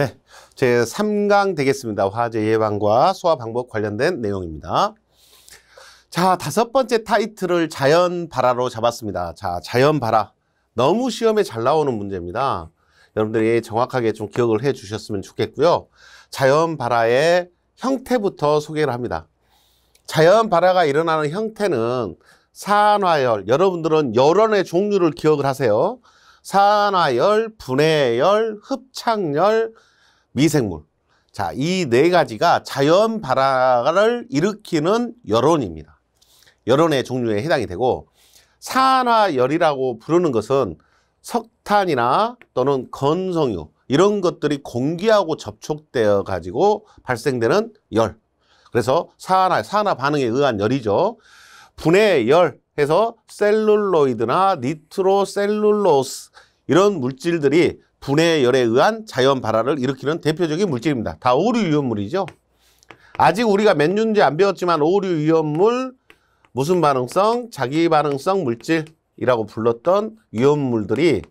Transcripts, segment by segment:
네, 제 3강 되겠습니다. 화재 예방과 소화 방법 관련된 내용입니다. 자, 다섯 번째 타이틀을 자연 발화로 잡았습니다. 자, 자연 발화. 너무 시험에 잘 나오는 문제입니다. 여러분들이 정확하게 좀 기억을 해 주셨으면 좋겠고요. 자연 발화의 형태부터 소개를 합니다. 자연 발화가 일어나는 형태는 산화열, 여러분들은 열원의 종류를 기억을 하세요. 산화열, 분해열, 흡착열, 미생물. 자, 이 네 가지가 자연 발화를 일으키는 여론입니다. 여론의 종류에 해당이 되고 산화열이라고 부르는 것은 석탄이나 또는 건성유 이런 것들이 공기하고 접촉되어 가지고 발생되는 열. 그래서 산화, 산화 반응에 의한 열이죠. 분해열 해서 셀룰로이드나 니트로셀룰로스 이런 물질들이 분해 열에 의한 자연 발화를 일으키는 대표적인 물질입니다. 다 오류 유연물이죠. 아직 우리가 몇년지안 배웠지만 오류 유연물 무슨 반응성? 자기 반응성 물질이라고 불렀던 유연물들이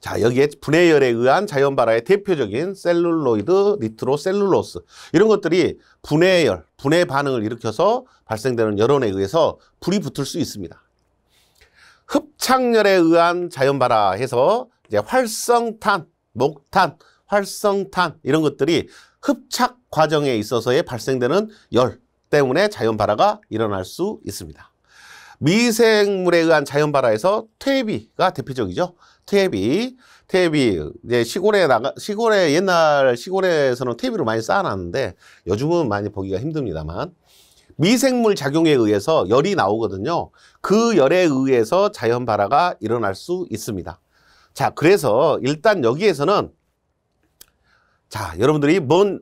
자 여기에 분해열에 의한 자연 발화의 대표적인 셀룰로이드, 니트로, 셀룰로스 이런 것들이 분해열, 분해 반응을 일으켜서 발생되는 열원에 의해서 불이 붙을 수 있습니다. 흡착열에 의한 자연발화 해서 이제 활성탄, 목탄, 활성탄 이런 것들이 흡착 과정에 있어서의 발생되는 열 때문에 자연발화가 일어날 수 있습니다. 미생물에 의한 자연발화에서 퇴비가 대표적이죠. 퇴비, 퇴비 이제 시골에 나가 시골에 옛날 시골에서는 퇴비로 많이 쌓아놨는데 요즘은 많이 보기가 힘듭니다만 미생물 작용에 의해서 열이 나오거든요. 그 열에 의해서 자연 발화가 일어날 수 있습니다. 자, 그래서 일단 여기에서는 자, 여러분들이 뭔,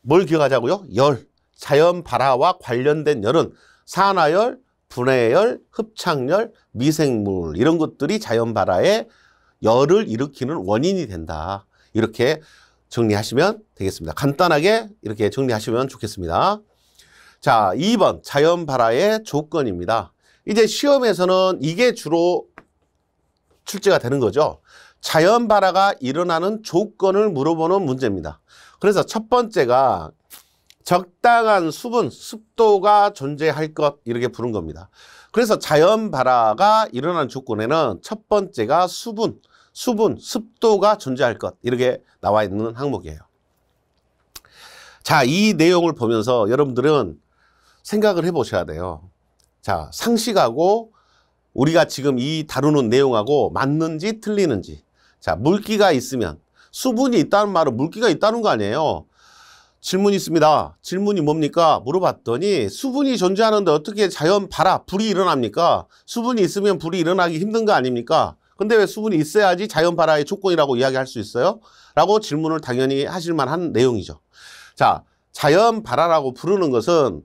뭘 기억하자고요? 열, 자연 발화와 관련된 열은 산화열, 분해열, 흡착열, 미생물 이런 것들이 자연 발화에 열을 일으키는 원인이 된다. 이렇게 정리하시면 되겠습니다. 간단하게 이렇게 정리하시면 좋겠습니다. 자, 2번 자연 발화의 조건입니다. 이제 시험에서는 이게 주로 출제가 되는 거죠. 자연 발화가 일어나는 조건을 물어보는 문제입니다. 그래서 첫 번째가 적당한 수분, 습도가 존재할 것 이렇게 부른 겁니다. 그래서 자연 발화가 일어나는 조건에는 첫 번째가 수분, 수분, 습도가 존재할 것 이렇게 나와 있는 항목이에요. 자, 이 내용을 보면서 여러분들은 생각을 해보셔야 돼요. 자, 상식하고 우리가 지금 이 다루는 내용하고 맞는지 틀리는지. 자, 물기가 있으면 수분이 있다는 말은 물기가 있다는 거 아니에요. 질문이 있습니다. 질문이 뭡니까? 물어봤더니 수분이 존재하는데 어떻게 자연 발화, 불이 일어납니까? 수분이 있으면 불이 일어나기 힘든 거 아닙니까? 근데 왜 수분이 있어야지 자연 발화의 조건이라고 이야기할 수 있어요? 라고 질문을 당연히 하실 만한 내용이죠. 자, 자연 발화라고 부르는 것은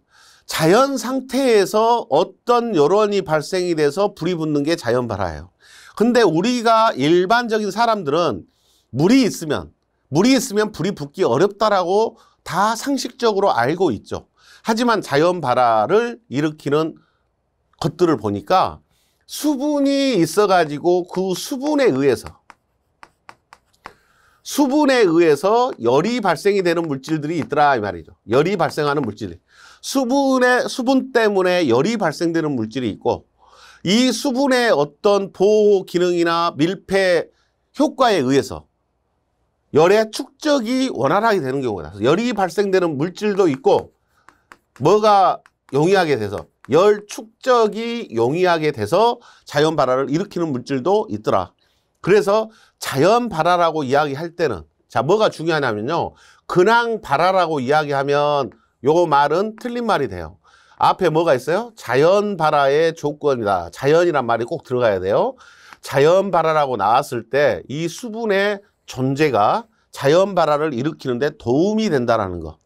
자연 상태에서 어떤 여론이 발생이 돼서 불이 붙는 게 자연 발화예요. 근데 우리가 일반적인 사람들은 물이 있으면 물이 있으면 불이 붙기 어렵다라고 다 상식적으로 알고 있죠. 하지만 자연 발화를 일으키는 것들을 보니까 수분이 있어가지고 그 수분에 의해서 수분에 의해서 열이 발생이 되는 물질들이 있더라 이 말이죠. 열이 발생하는 물질. 수분의 수분 때문에 열이 발생되는 물질이 있고 이 수분의 어떤 보호 기능이나 밀폐 효과에 의해서 열의 축적이 원활하게 되는 경우가 나서 열이 발생되는 물질도 있고 뭐가 용이하게 돼서 열 축적이 용이하게 돼서 자연 발화를 일으키는 물질도 있더라. 그래서 자연 발화라고 이야기할 때는 자 뭐가 중요하냐면요. 근황 발화라고 이야기하면 요 말은 틀린 말이 돼요. 앞에 뭐가 있어요? 자연 발화의 조건이다. 자연이란 말이 꼭 들어가야 돼요. 자연 발화라고 나왔을 때 이 수분의 존재가 자연 발화를 일으키는데 도움이 된다라는 거.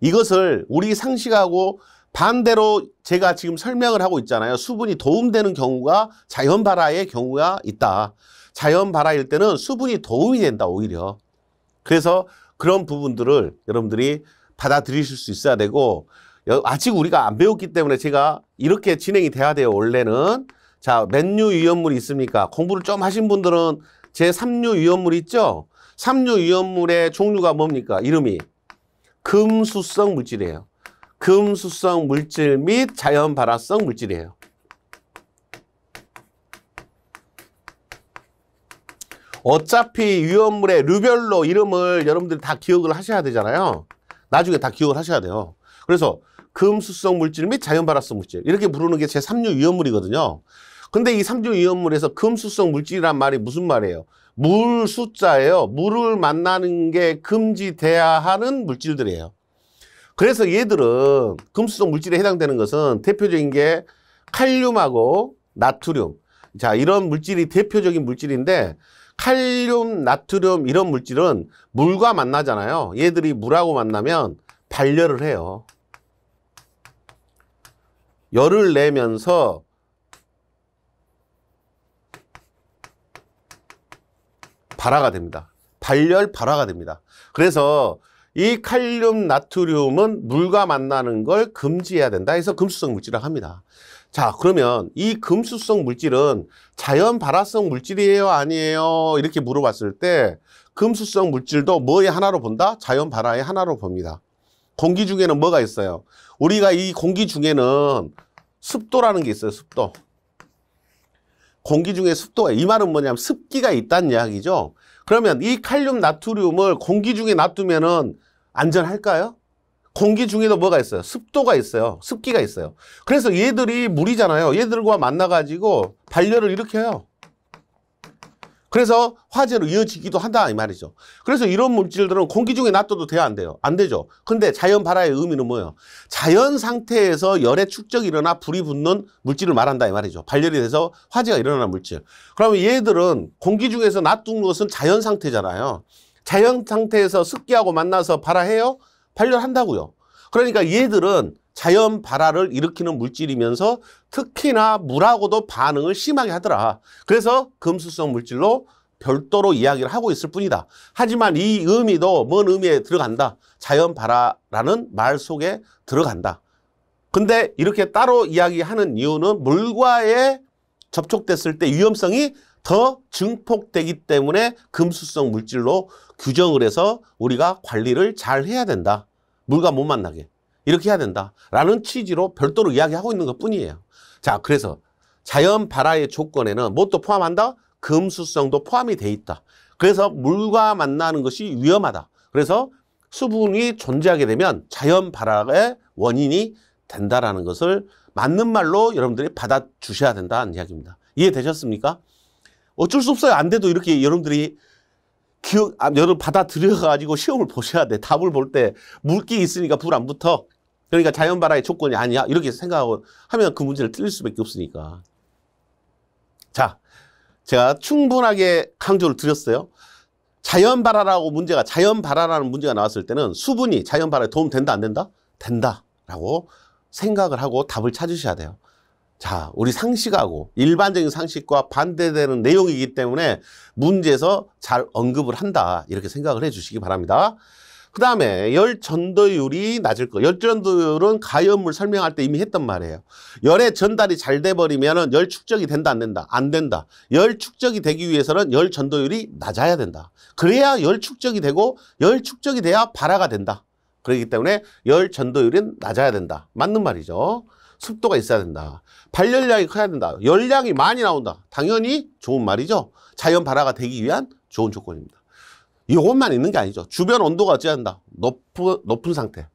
이것을 우리 상식하고 반대로 제가 지금 설명을 하고 있잖아요. 수분이 도움되는 경우가 자연 발화의 경우가 있다. 자연 발화일 때는 수분이 도움이 된다 오히려. 그래서 그런 부분들을 여러분들이 받아들이실 수 있어야 되고 아직 우리가 안 배웠기 때문에 제가 이렇게 진행이 돼야 돼요. 원래는 자 맨유 유연물이 있습니까? 공부를 좀 하신 분들은 제 3류 위험물 있죠? 3류 위험물의 종류가 뭡니까? 이름이 금수성 물질이에요. 금수성 물질 및 자연 발화성 물질이에요. 어차피 위험물의 류별로 이름을 여러분들이 다 기억을 하셔야 되잖아요. 나중에 다 기억을 하셔야 돼요. 그래서 금수성 물질 및 자연발화성 물질 이렇게 부르는 게 제3류 위험물이거든요. 근데 이 3류 위험물에서 금수성 물질이란 말이 무슨 말이에요? 물 숫자예요. 물을 만나는 게 금지돼야 하는 물질들이에요. 그래서 얘들은 금수성 물질에 해당되는 것은 대표적인 게 칼륨하고 나트륨. 자, 이런 물질이 대표적인 물질인데 칼륨, 나트륨 이런 물질은 물과 만나잖아요. 얘들이 물하고 만나면 발열을 해요. 열을 내면서 발화가 됩니다. 발열 발화가 됩니다. 그래서 이 칼륨 나트륨은 물과 만나는 걸 금지해야 된다 해서 금수성 물질이 합니다. 자, 그러면 이 금수성 물질은 자연 발화성 물질이에요, 아니에요? 이렇게 물어봤을 때 금수성 물질도 뭐의 하나로 본다? 자연 발화의 하나로 봅니다. 공기 중에는 뭐가 있어요? 우리가 이 공기 중에는 습도라는 게 있어요, 습도. 공기 중에 습도가 이 말은 뭐냐면 습기가 있다는 이야기죠. 그러면 이 칼륨 나트륨을 공기 중에 놔두면은 안전할까요? 공기 중에도 뭐가 있어요? 습도가 있어요. 습기가 있어요. 그래서 얘들이 물이잖아요. 얘들과 만나가지고 반열을 일으켜요. 그래서 화재로 이어지기도 한다 이 말이죠. 그래서 이런 물질들은 공기 중에 놔둬도 돼요? 안 돼요? 안 되죠. 근데 자연 발화의 의미는 뭐예요? 자연 상태에서 열의 축적이 일어나 불이 붙는 물질을 말한다 이 말이죠. 발열이 돼서 화재가 일어나는 물질. 그러면 얘들은 공기 중에서 놔둔 것은 자연 상태잖아요. 자연 상태에서 습기하고 만나서 발화해요? 발열한다고요. 그러니까 얘들은 자연 발화를 일으키는 물질이면서 특히나 물하고도 반응을 심하게 하더라. 그래서 금수성 물질로 별도로 이야기를 하고 있을 뿐이다. 하지만 이 의미도 먼 의미에 들어간다. 자연 발화라는 말 속에 들어간다. 근데 이렇게 따로 이야기하는 이유는 물과의 접촉됐을 때 위험성이 더 증폭되기 때문에 금수성 물질로 규정을 해서 우리가 관리를 잘 해야 된다. 물과 못 만나게. 이렇게 해야 된다. 라는 취지로 별도로 이야기하고 있는 것 뿐이에요. 자, 그래서 자연 발화의 조건에는 뭣도 포함한다? 금수성도 포함이 돼 있다. 그래서 물과 만나는 것이 위험하다. 그래서 수분이 존재하게 되면 자연 발화의 원인이 된다라는 것을 맞는 말로 여러분들이 받아주셔야 된다는 이야기입니다. 이해되셨습니까? 어쩔 수 없어요. 안 돼도 이렇게 여러분들이 기억, 아, 여러분 받아들여가지고 시험을 보셔야 돼. 답을 볼 때 물기 있으니까 불 안 붙어. 그러니까 자연 발화의 조건이 아니야. 이렇게 생각하고 하면 그 문제를 틀릴 수밖에 없으니까. 자, 제가 충분하게 강조를 드렸어요. 자연 발화라고 문제가 자연 발화라는 문제가 나왔을 때는 수분이 자연 발화에 도움 된다 안 된다? 된다라고 생각을 하고 답을 찾으셔야 돼요. 자, 우리 상식하고 일반적인 상식과 반대되는 내용이기 때문에 문제에서 잘 언급을 한다. 이렇게 생각을 해 주시기 바랍니다. 그 다음에 열 전도율이 낮을 거. 열 전도율은 가염물 설명할 때 이미 했단 말이에요. 열의 전달이 잘 돼버리면 열 축적이 된다 안 된다? 안 된다. 열 축적이 되기 위해서는 열 전도율이 낮아야 된다. 그래야 열 축적이 되고 열 축적이 돼야 발화가 된다. 그렇기 때문에 열 전도율은 낮아야 된다. 맞는 말이죠. 습도가 있어야 된다. 발열량이 커야 된다. 열량이 많이 나온다. 당연히 좋은 말이죠. 자연 발화가 되기 위한 좋은 조건입니다. 이것만 있는 게 아니죠. 주변 온도가 어찌야 된다. 높은, 높은 상태.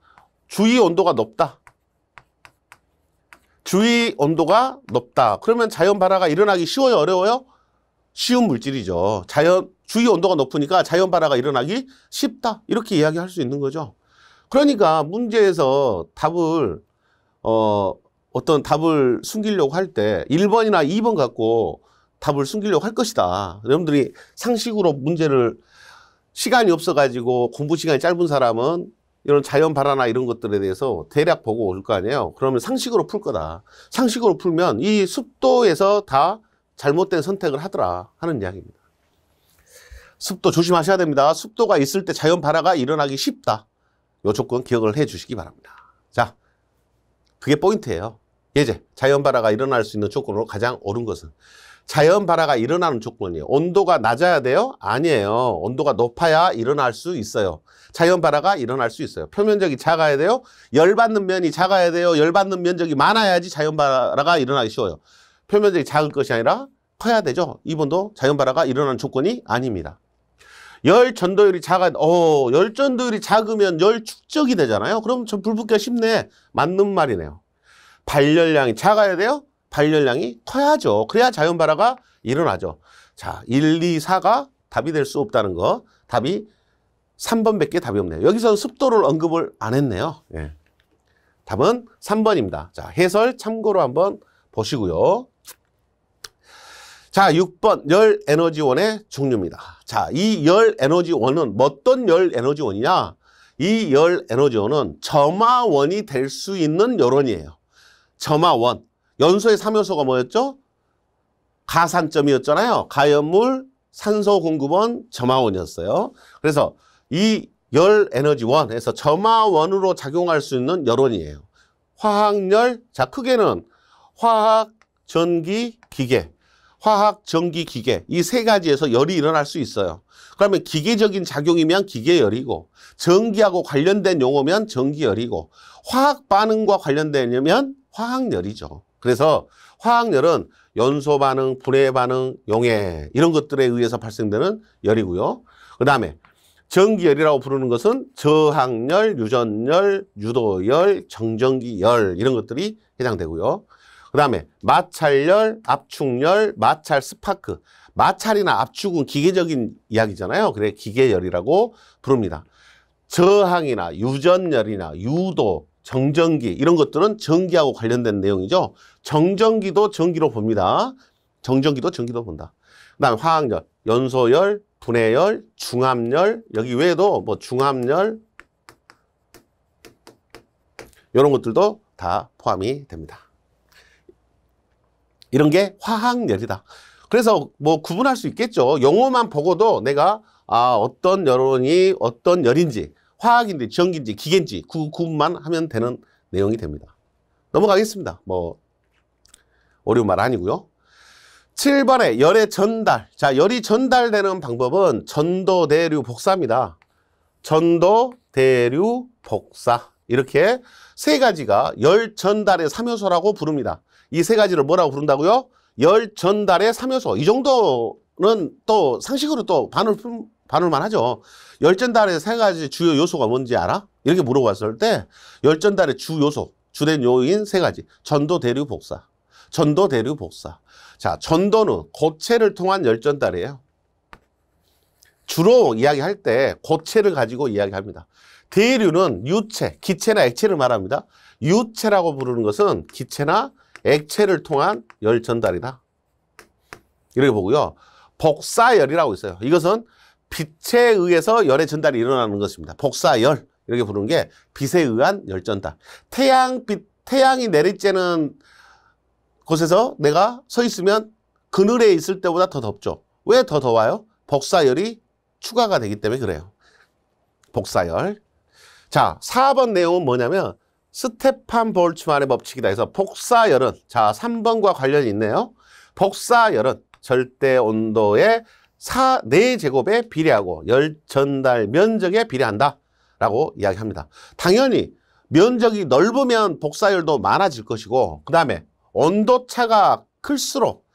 주위 온도가 높다. 주위 온도가 높다. 그러면 자연 발화가 일어나기 쉬워요? 어려워요? 쉬운 물질이죠. 자연, 주위 온도가 높으니까 자연 발화가 일어나기 쉽다. 이렇게 이야기할 수 있는 거죠. 그러니까 문제에서 답을, 어, 어떤 답을 숨기려고 할 때 1번이나 2번 갖고 답을 숨기려고 할 것이다. 여러분들이 상식으로 문제를 시간이 없어가지고 공부 시간이 짧은 사람은 이런 자연 발화나 이런 것들에 대해서 대략 보고 올 거 아니에요. 그러면 상식으로 풀 거다. 상식으로 풀면 이 습도에서 다 잘못된 선택을 하더라 하는 이야기입니다. 습도 조심하셔야 됩니다. 습도가 있을 때 자연 발화가 일어나기 쉽다. 요 조건 기억을 해 주시기 바랍니다. 자, 그게 포인트예요. 예제, 자연 발화가 일어날 수 있는 조건으로 가장 옳은 것은 자연 발화가 일어나는 조건이에요. 온도가 낮아야 돼요? 아니에요. 온도가 높아야 일어날 수 있어요. 자연 발화가 일어날 수 있어요. 표면적이 작아야 돼요? 열받는 면이 작아야 돼요? 열받는 면적이 많아야지 자연 발화가 일어나기 쉬워요. 표면적이 작을 것이 아니라 커야 되죠. 이번도 자연 발화가 일어나는 조건이 아닙니다. 열 전도율이 작아, 어, 열 전도율이 작으면 열 축적이 되잖아요. 그럼 좀 불붙기가 쉽네. 맞는 말이네요. 발열량이 작아야 돼요. 발열량이 커야죠. 그래야 자연 발화가 일어나죠. 자, 1, 2, 4가 답이 될 수 없다는 거. 답이 3번밖에 답이 없네요. 여기서 는 습도를 언급을 안 했네요. 예. 답은 3번입니다. 자, 해설 참고로 한번 보시고요. 자, 6번 열 에너지원의 종류입니다. 자, 이 열 에너지원은 어떤 열 에너지원이냐? 이 열 에너지원은 점화원이 될 수 있는 열원이에요. 점화원. 연소의 3요소가 뭐였죠? 가산점이었잖아요. 가연물, 산소 공급원, 점화원이었어요. 그래서 이 열 에너지원에서 점화원으로 작용할 수 있는 열원이에요. 화학열, 자 크게는 화학, 전기, 기계. 화학, 전기, 기계 이 세 가지에서 열이 일어날 수 있어요. 그러면 기계적인 작용이면 기계열이고 전기하고 관련된 용어면 전기열이고 화학 반응과 관련되면 화학열이죠. 그래서 화학열은 연소 반응, 분해 반응, 용해 이런 것들에 의해서 발생되는 열이고요. 그다음에 전기열이라고 부르는 것은 저항열, 유전열, 유도열, 정전기열 이런 것들이 해당되고요. 그다음에 마찰열, 압축열, 마찰 스파크. 마찰이나 압축은 기계적인 이야기잖아요. 그래 기계열이라고 부릅니다. 저항이나 유전열이나 유도, 정전기 이런 것들은 전기하고 관련된 내용이죠. 정전기도 전기로 봅니다. 정전기도 전기로 본다. 그다음 화학열, 연소열, 분해열, 중압열 여기 외에도 뭐 중압열 이런 것들도 다 포함이 됩니다. 이런 게 화학열이다. 그래서 뭐 구분할 수 있겠죠. 용어만 보고도 내가 아 어떤 열원이 어떤 열인지 화학인지 전기인지 기계인지 그 구분만 하면 되는 내용이 됩니다. 넘어가겠습니다. 뭐 어려운 말 아니고요. 7번에 열의 전달. 자, 열이 전달되는 방법은 전도, 대류, 복사입니다. 전도, 대류, 복사. 이렇게 세 가지가 열 전달의 3요소라고 부릅니다. 이 세 가지를 뭐라고 부른다고요? 열 전달의 3요소. 이 정도는 또 상식으로 또 반을 반응만 하죠. 열전달의 세 가지 주요 요소가 뭔지 알아? 이렇게 물어봤을 때 열전달의 주 요소, 주된 요인 세 가지. 전도, 대류, 복사. 전도, 대류, 복사. 자, 전도는 고체를 통한 열전달이에요. 주로 이야기할 때 고체를 가지고 이야기합니다. 대류는 유체, 기체나 액체를 말합니다. 유체라고 부르는 것은 기체나 액체를 통한 열 전달이다. 이렇게 보고요. 복사열이라고 있어요. 이것은 빛에 의해서 열의 전달이 일어나는 것입니다. 복사열 이렇게 부르는 게 빛에 의한 열전달. 태양빛 태양이 내리쬐는 곳에서 내가 서 있으면 그늘에 있을 때보다 더 덥죠. 왜 더 더워요? 복사열이 추가가 되기 때문에 그래요. 복사열. 자, 4번 내용은 뭐냐면 스테판 볼츠만의 법칙이다 해서 복사열은 자, 3번과 관련이 있네요. 복사열은 절대 온도의 4 네제곱에 비례하고 열 전달 면적에 비례한다 라고 이야기합니다. 당연히 면적이 넓으면 복사열도 많아질 것이고 그 다음에 온도차가 클수록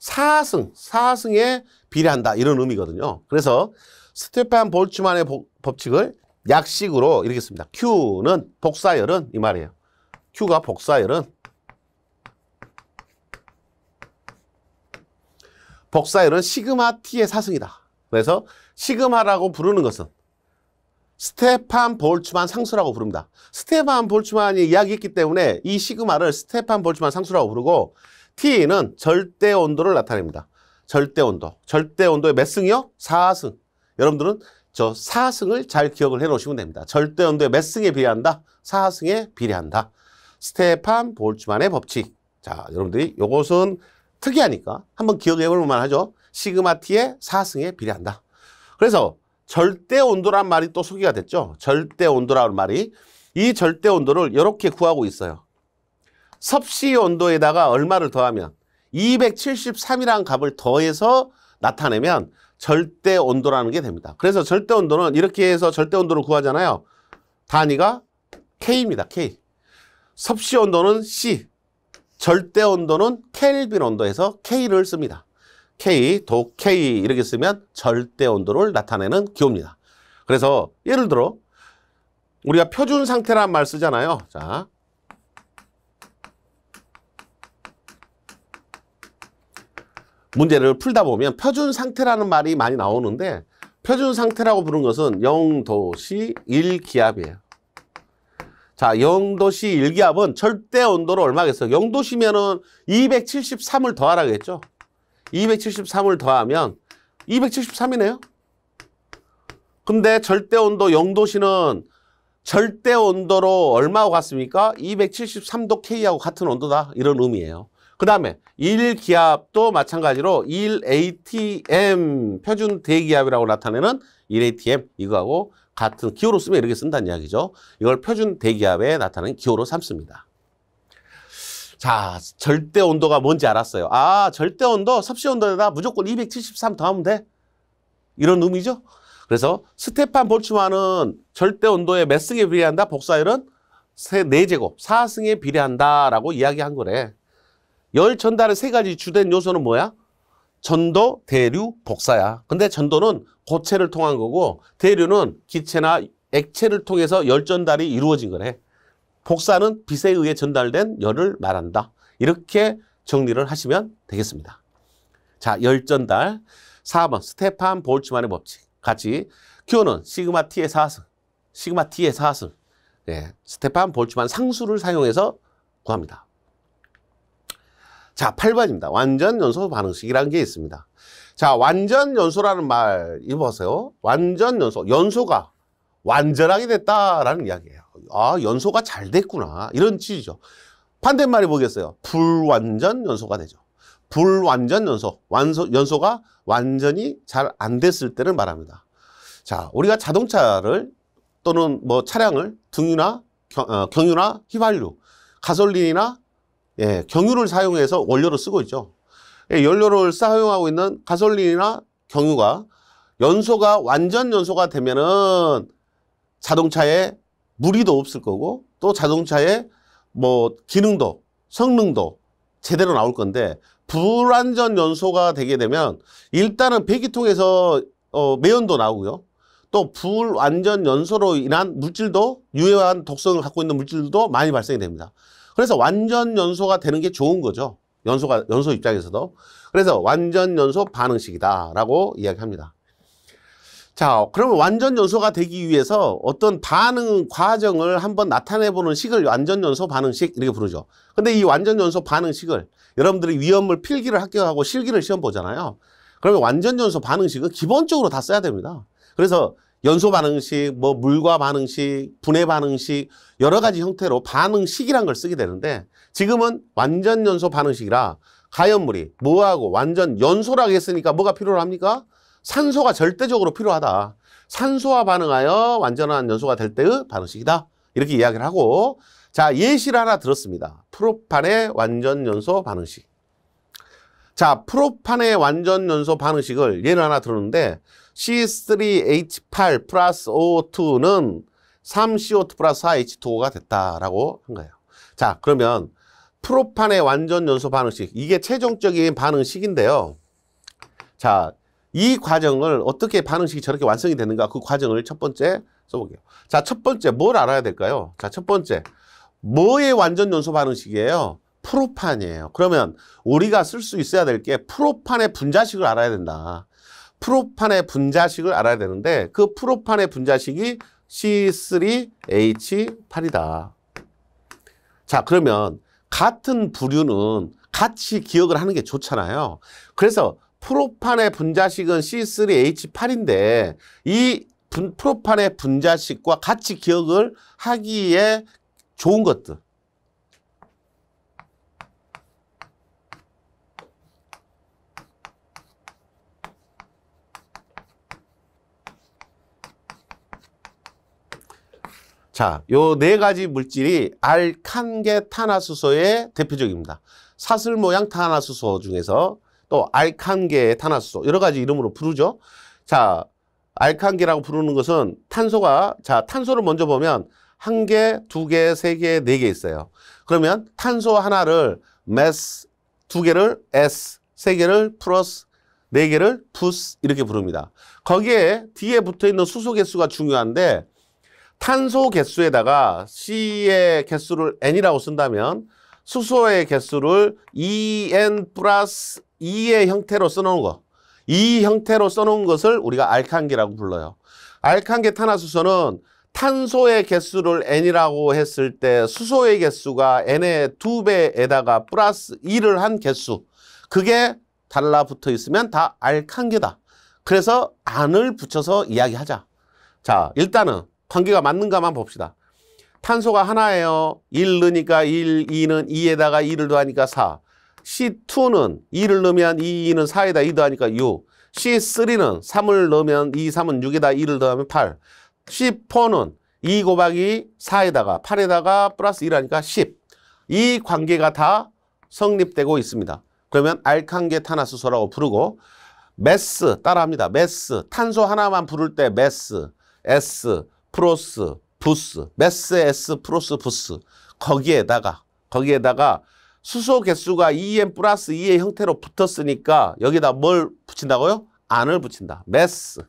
4승4승에 비례한다 이런 의미거든요. 그래서 스테판 볼츠만의 복, 법칙을 약식으로 이렇게 씁니다. Q는 복사열은 이 말이에요. Q가 복사열은 복사율은 시그마 t의 사승이다. 그래서 시그마라고 부르는 것은 스테판 볼츠만 상수라고 부릅니다. 스테판 볼츠만이 이야기했기 때문에 이 시그마를 스테판 볼츠만 상수라고 부르고 T는 절대 온도를 나타냅니다. 절대 온도. 절대 온도의 몇 승이요? 4승. 여러분들은 저 4승을 잘 기억을 해 놓으시면 됩니다. 절대 온도의 몇 승에 비례한다? 4승에 비례한다. 스테판 볼츠만의 법칙. 자, 여러분들이 요것은 특이하니까 한번 기억해 볼 만하죠. 시그마 T의 4승에 비례한다. 그래서 절대 온도란 말이 또 소개가 됐죠. 절대 온도라는 말이 이 절대 온도를 이렇게 구하고 있어요. 섭씨 온도에다가 얼마를 더하면 273이라는 값을 더해서 나타내면 절대 온도라는 게 됩니다. 그래서 절대 온도는 이렇게 해서 절대 온도를 구하잖아요. 단위가 K입니다. K. 섭씨 온도는 C. 절대 온도는 켈빈 온도에서 K를 씁니다. K, 도 K 이렇게 쓰면 절대 온도를 나타내는 기호입니다. 그래서 예를 들어 우리가 표준 상태란 말 쓰잖아요. 자, 문제를 풀다 보면 표준 상태라는 말이 많이 나오는데 표준 상태라고 부른 것은 0도시 1기압이에요. 자, 영도시 일기압은 절대 온도로 얼마겠어요? 영도시면은 273을 더하라겠죠? 273을 더하면 273이네요? 근데 절대 온도 영도시는 절대 온도로 얼마하고 같습니까? 273도 K하고 같은 온도다. 이런 의미예요. 그 다음에 1기압도 마찬가지로 1ATM 표준 대기압이라고 나타내는 1ATM 이거하고 같은 기호로 쓰면 이렇게 쓴다는 이야기죠. 이걸 표준 대기압에 나타나는 기호로 삼습니다. 자, 절대 온도가 뭔지 알았어요. 아, 절대 온도, 섭씨 온도에다 무조건 273 더하면 돼. 이런 의미죠. 그래서 스테판 볼츠만은 절대 온도에 몇 승에 비례한다? 복사율은 4제곱, 4승에 비례한다라고 이야기한 거래. 열 전달의 세 가지 주된 요소는 뭐야? 전도, 대류, 복사야. 근데 전도는 고체를 통한 거고 대류는 기체나 액체를 통해서 열전달이 이루어진 거네. 복사는 빛에 의해 전달된 열을 말한다. 이렇게 정리를 하시면 되겠습니다. 자, 열전달. 4번 스테판 볼츠만의 법칙. 같이 Q는 시그마 T의 사승, 시그마 T의 사승. 네, 예, 스테판 볼츠만 상수를 사용해서 구합니다. 자, 8번입니다. 완전 연소 반응식이라는 게 있습니다. 자, 완전 연소라는 말 이거 보세요 완전 연소. 연소가 완전하게 됐다라는 이야기예요. 아, 연소가 잘 됐구나. 이런 취지죠. 반대말이 뭐겠어요? 불완전 연소가 되죠. 불완전 연소. 완소, 연소가 완전히 잘 안 됐을 때를 말합니다. 자, 우리가 자동차를 또는 뭐 차량을 등유나 어, 경유나 휘발유, 가솔린이나 예, 경유를 사용해서 원료로 쓰고 있죠. 예, 연료를 사용하고 있는 가솔린이나 경유가 연소가 완전 연소가 되면은 자동차에 무리도 없을 거고 또 자동차에 뭐 기능도 성능도 제대로 나올 건데 불완전 연소가 되게 되면 일단은 배기통에서 어, 매연도 나오고요. 또 불완전 연소로 인한 물질도 유해한 독성을 갖고 있는 물질도 많이 발생이 됩니다. 그래서 완전 연소가 되는 게 좋은 거죠. 연소가 연소 입장에서도. 그래서 완전 연소 반응식이다라고 이야기합니다. 자, 그러면 완전 연소가 되기 위해서 어떤 반응 과정을 한번 나타내 보는 식을 완전 연소 반응식 이렇게 부르죠. 근데 이 완전 연소 반응식을 여러분들이 위험물 필기를 합격하고 실기를 시험 보잖아요. 그러면 완전 연소 반응식은 기본적으로 다 써야 됩니다. 그래서 연소 반응식, 뭐 물과 반응식, 분해 반응식 여러 가지 형태로 반응식이란 걸 쓰게 되는데 지금은 완전 연소 반응식이라 가연물이 뭐하고 완전 연소라고 했으니까 뭐가 필요합니까? 산소가 절대적으로 필요하다. 산소와 반응하여 완전한 연소가 될 때의 반응식이다. 이렇게 이야기를 하고 자 예시를 하나 들었습니다. 프로판의 완전 연소 반응식 자 프로판의 완전 연소 반응식을 예를 하나 들었는데 C3H8 플러스 O2는 3CO2 플러스 h 2 o 가 됐다라고 한 거예요. 자, 그러면 프로판의 완전 연소 반응식, 이게 최종적인 반응식인데요. 자, 이 과정을 어떻게 반응식이 저렇게 완성이 되는가 그 과정을 첫 번째 써볼게요. 자, 첫 번째 뭘 알아야 될까요? 자, 첫 번째 뭐의 완전 연소 반응식이에요? 프로판이에요. 그러면 우리가 쓸 수 있어야 될 게 프로판의 분자식을 알아야 된다. 프로판의 분자식을 알아야 되는데 그 프로판의 분자식이 C3H8이다. 자 그러면 같은 부류는 같이 기억을 하는 게 좋잖아요. 그래서 프로판의 분자식은 C3H8인데 이 분, 프로판의 분자식과 같이 기억을 하기에 좋은 것들 자, 요 네 가지 물질이 알칸계 탄화수소의 대표적입니다. 사슬 모양 탄화수소 중에서 또 알칸계 탄화수소 여러 가지 이름으로 부르죠. 자, 알칸계라고 부르는 것은 탄소가 자, 탄소를 먼저 보면 한 개, 두 개, 세 개, 네 개 있어요. 그러면 탄소 하나를 메스, 두 개를 S, 세 개를 플러스, 네 개를 푸스 이렇게 부릅니다. 거기에 뒤에 붙어 있는 수소 개수가 중요한데 탄소 개수에다가 C의 개수를 N이라고 쓴다면 수소의 개수를 EN 플러스 2의 형태로 써놓은 거. 이 형태로 써놓은 것을 우리가 알칸계라고 불러요. 알칸계 탄화수소는 탄소의 개수를 N이라고 했을 때 수소의 개수가 N의 두배에다가 플러스 2를 한 개수. 그게 달라붙어 있으면 다 알칸계다. 그래서 안을 붙여서 이야기하자. 자, 일단은 관계가 맞는가만 봅시다. 탄소가 하나예요. 1 넣으니까 1, 2는 2에다가 2를 더하니까 4. C2는 2를 넣으면 2, 2는 4에다 2 더하니까 6. C3는 3을 넣으면 2, 3은 6에다 2를 더하면 8. C4는 2 곱하기 4에다가 8에다가 플러스 1하니까 10. 이 관계가 다 성립되고 있습니다. 그러면 알칸계 탄화수소라고 부르고 메스 따라합니다. 메스 탄소 하나만 부를 때 메스, S, 프로스, 부스, 메스 S 프로스 부스 거기에다가 거기에다가 수소 개수가 2n 플러스 2의 형태로 붙었으니까 여기다 뭘 붙인다고요? 안을 붙인다. 메스.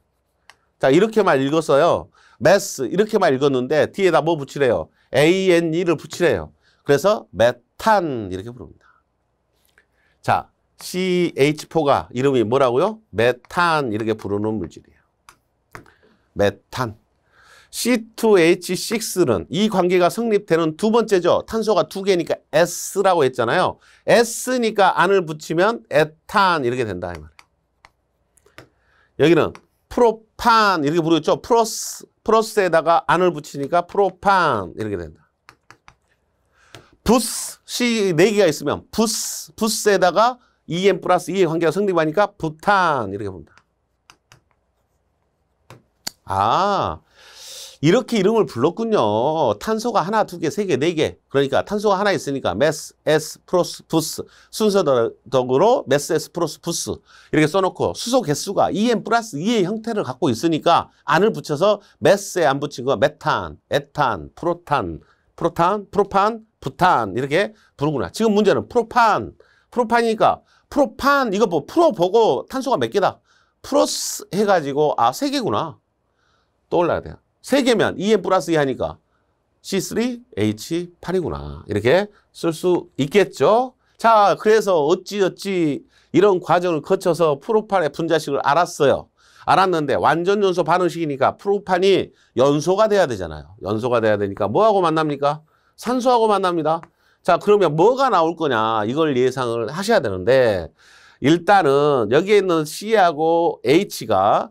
자 이렇게만 읽었어요. 메스 이렇게만 읽었는데 뒤에다 뭐 붙이래요? ANE를 붙이래요. 그래서 메탄 이렇게 부릅니다. 자 CH4가 이름이 뭐라고요? 메탄 이렇게 부르는 물질이에요. 메탄. C2H6는 이 관계가 성립되는 두 번째죠. 탄소가 두 개니까 S라고 했잖아요. S니까 안을 붙이면 에탄 이렇게 된다 이 여기는 프로판 이렇게 부르죠. 플러스 플러스에다가 안을 붙이니까 프로판 이렇게 된다. 부스 C 네 개가 있으면 부스 부스에다가 EM 플러스 E의 관계가 성립하니까 부탄 이렇게 봅다아 이렇게 이름을 불렀군요. 탄소가 하나, 두 개, 세 개, 네 개. 그러니까 탄소가 하나 있으니까 메스, 에스, 프로스, 부스 순서덕으로 메스, 에스, 프로스, 부스 이렇게 써놓고 수소 개수가 e n 플러스 2의 형태를 갖고 있으니까 안을 붙여서 메스에 안 붙인 거 메탄, 에탄, 프로탄, 프로탄, 프로판, 부탄 이렇게 부르구나. 지금 문제는 프로판, 프로판이니까 프로판 이거 뭐풀어 보고 탄소가 몇 개다. 프로스 해가지고 아세 개구나. 떠올라야 돼요. 3개면 2n 플러스 2 e 하니까 C3H8이구나. 이렇게 쓸 수 있겠죠. 자, 그래서 어찌어찌 이런 과정을 거쳐서 프로판의 분자식을 알았어요. 알았는데 완전 연소 반응식이니까 프로판이 연소가 돼야 되잖아요. 연소가 돼야 되니까 뭐하고 만납니까? 산소하고 만납니다. 자, 그러면 뭐가 나올 거냐 이걸 예상을 하셔야 되는데 일단은 여기에 있는 C하고 H가